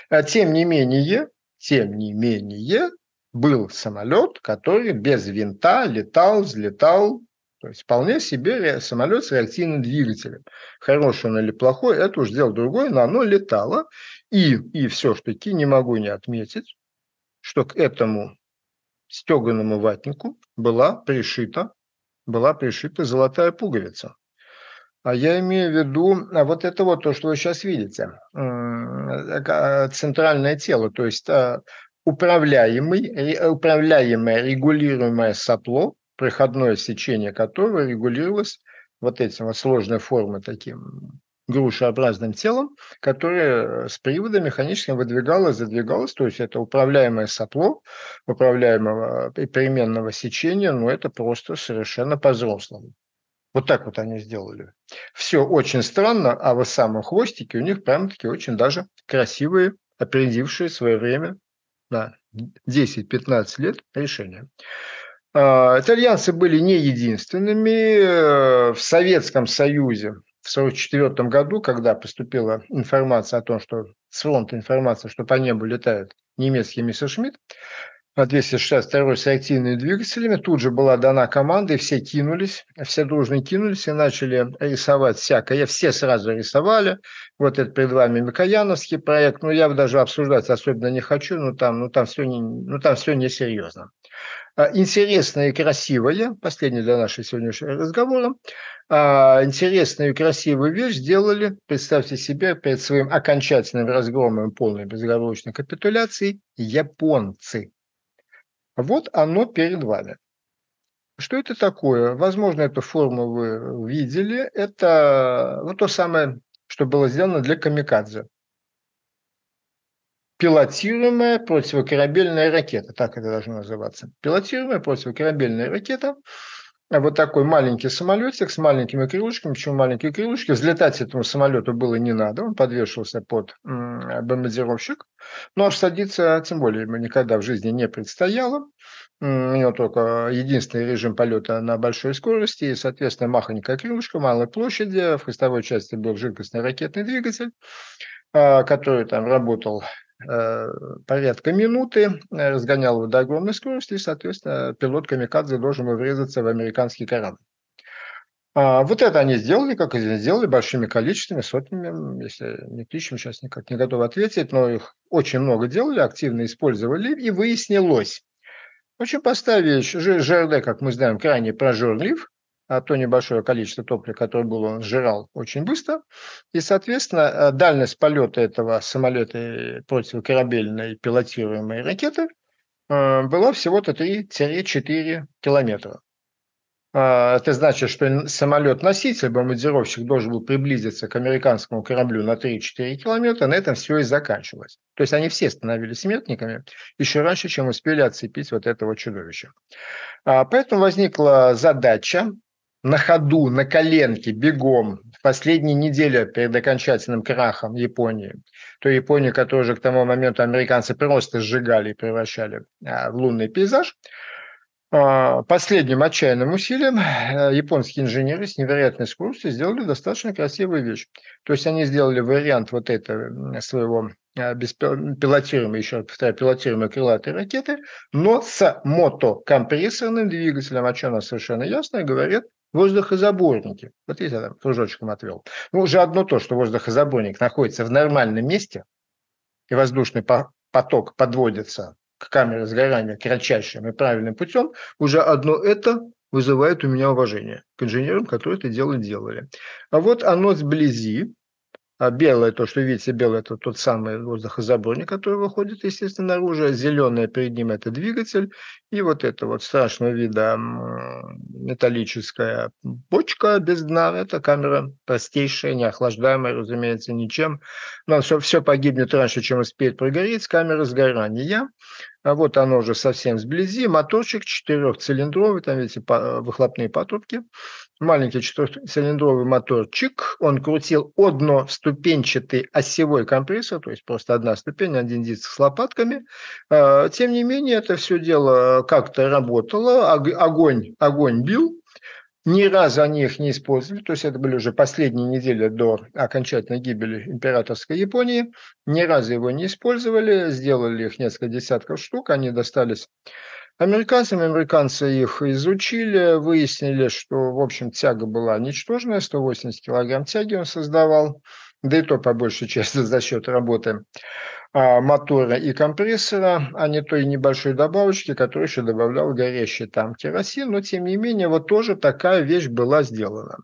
А тем не менее, тем не менее, был самолет, который без винта летал, взлетал, то есть вполне себе самолет с реактивным двигателем. Хороший он или плохой, это уж дело другое, но оно летало. И, и все-таки не могу не отметить, что к этому стеганому ватнику была пришита была пришита золотая пуговица. А я имею в виду а вот это вот то, что вы сейчас видите, э, э, центральное тело, то есть э, управляемый, управляемое, регулируемое сопло, проходное сечение которого регулировалось вот этим вот сложной формы таким грушеобразным телом, которое э, с привода механически выдвигалось, задвигалось, то есть это управляемое сопло, управляемого э, и переменного сечения, но это просто совершенно по-взрослому. Вот так вот они сделали. Все очень странно, а вот самые хвостики у них прям-таки очень даже красивые, опередившие свое время на 10-15 лет решения. А, итальянцы были не единственными. Э, в Советском Союзе 1944 году, когда поступила информация о том, что с фронта информация, что по небу летают немецкие Мессершмитт, 262 с реактивными двигателями. Тут же была дана команда, и все кинулись, все дружно кинулись и начали рисовать всякое. Все сразу рисовали. Вот это перед вами Микояновский проект. Ну, я даже обсуждать особенно не хочу, но ну, там, ну, там, все, не, ну, там все несерьезно. А, интересное и красивое, последнее для нашего сегодняшнего разговора, а, интересную и красивую вещь сделали, представьте себе, перед своим окончательным разгромом полной безоговорочной капитуляцией японцы. Вот оно перед вами. Что это такое? Возможно, эту форму вы видели. Это ну, то самое, что было сделано для камикадзе пилотируемая противокорабельная ракета, так это должно называться, пилотируемая противокорабельная ракета, а вот такой маленький самолетик с маленькими крылышками, почему маленькие крылышки, взлетать этому самолету было не надо, он подвешивался под бомбардировщик, но ну, аж садиться тем более ему никогда в жизни не предстояло, у него только единственный режим полета на большой скорости, и, соответственно, махонькая крылышка, малой площади, в хвостовой части был жидкостный ракетный двигатель, а, который там работал Э, порядка минуты, э, разгонял его до огромной скорости, и, соответственно, пилот Камикадзе должен был врезаться в американский корабль. А вот это они сделали, как и сделали, большими количествами, сотнями, если не тысячами, сейчас никак не готов ответить, но их очень много делали, активно использовали, и выяснилось. очень общем, поставили ЖРД, как мы знаем, крайне прожорлив, а, то небольшое количество топлива, которое было, он сжирал очень быстро. И, соответственно, э, дальность полета этого самолета противокорабельной пилотируемой ракеты э, была всего-то 3-4 километра. А, это значит, что самолет-носитель, бомбардировщик должен был приблизиться к американскому кораблю на 3-4 километра, на этом все и заканчивалось. То есть они все становились смертниками еще раньше, чем успели отцепить вот этого чудовища. Поэтому возникла задача на ходу, на коленке, бегом в последние недели перед окончательным крахом Японии, то Японию, которую уже к тому моменту американцы просто сжигали и превращали а, в лунный пейзаж, а, последним отчаянным усилием э, японские инженеры с невероятной скоростью сделали достаточно красивую вещь. То есть они сделали вариант вот этого своего а, пилотируемой, еще раз повторяю, пилотируемой крылатой ракеты, но с мотокомпрессорным двигателем, о чем нас совершенно ясно говорит Воздухозаборники. Вот видите, я там кружочком отвел. Ну, уже одно то, что воздухозаборник находится в нормальном месте, и воздушный поток подводится к камере сгорания кратчайшим и правильным путем, уже одно это вызывает у меня уважение к инженерам, которые это дело делали. А вот оно сблизи, а белое, то, что видите, белое, это тот самый воздухозаборник, который выходит, естественно, наружу. А зеленое перед ним это двигатель. И вот это вот страшного вида металлическая бочка без дна, это камера простейшая, неохлаждаемая, разумеется, ничем. Но все, все погибнет раньше, чем успеет прогореть. Камера сгорания. А вот оно уже совсем сблизи. Моторчик четырехцилиндровый, там видите, выхлопные патрубки маленький четырехцилиндровый моторчик, он крутил одноступенчатый осевой компрессор, то есть просто одна ступень, один диск с лопатками. А, тем не менее, это все дело как-то работало, огонь, огонь бил, ни разу они их не использовали, то есть это были уже последние недели до окончательной гибели императорской Японии, ни разу его не использовали, сделали их несколько десятков штук, они достались американцами. Американцы их изучили, выяснили, что, в общем, тяга была ничтожная, 180 килограмм тяги он создавал, да и то по большей части за счет работы а, мотора и компрессора, а не той небольшой добавочки, которую еще добавлял горящий там керосин, но тем не менее вот тоже такая вещь была сделана.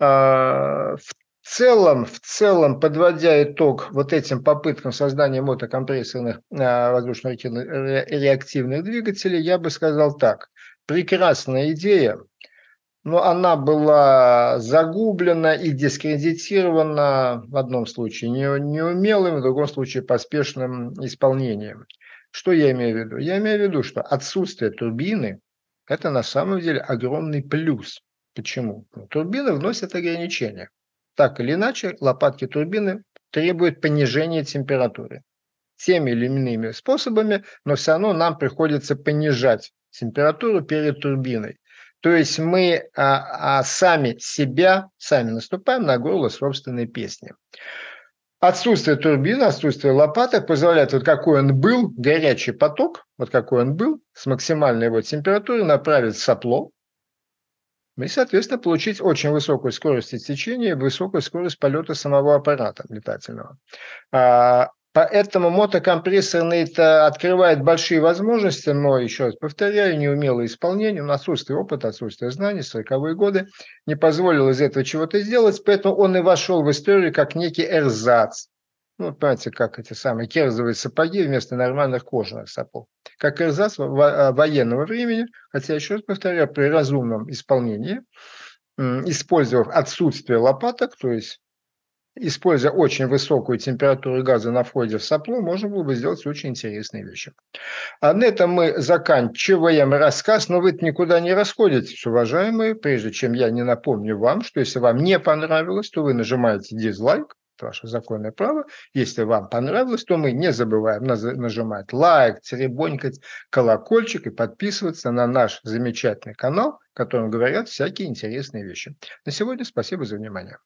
А, в в целом, в целом, подводя итог вот этим попыткам создания мотокомпрессорных э, воздушно-реактивных э, двигателей, я бы сказал так. Прекрасная идея, но она была загублена и дискредитирована в одном случае не, неумелым, в другом случае поспешным исполнением. Что я имею в виду? Я имею в виду, что отсутствие турбины – это на самом деле огромный плюс. Почему? Ну, турбины вносят ограничения. Так или иначе, лопатки турбины требуют понижения температуры. Теми или иными способами, но все равно нам приходится понижать температуру перед турбиной. То есть мы а, а сами себя, сами наступаем на горло собственной песни. Отсутствие турбины, отсутствие лопаток позволяет, вот какой он был, горячий поток, вот какой он был, с максимальной его температурой направить в сопло, ну и, соответственно, получить очень высокую скорость течения и высокую скорость полета самого аппарата летательного. А, поэтому мотокомпрессорный это открывает большие возможности, но, еще раз повторяю, неумелое исполнение, отсутствие опыта, отсутствие знаний, 40-е годы не позволило из этого чего-то сделать, поэтому он и вошел в историю как некий эрзац, ну, понимаете, как эти самые керзовые сапоги вместо нормальных кожаных сапог. Как эрзац а, военного времени, хотя, еще раз повторяю, при разумном исполнении, использовав отсутствие лопаток, то есть используя очень высокую температуру газа на входе в сопло, можно было бы сделать очень интересные вещи. А на этом мы заканчиваем рассказ, но вы никуда не расходитесь, уважаемые. Прежде чем я не напомню вам, что если вам не понравилось, то вы нажимаете дизлайк, ваше законное право. Если вам понравилось, то мы не забываем нажимать лайк, теребонькать колокольчик и подписываться на наш замечательный канал, в котором говорят всякие интересные вещи. На сегодня спасибо за внимание.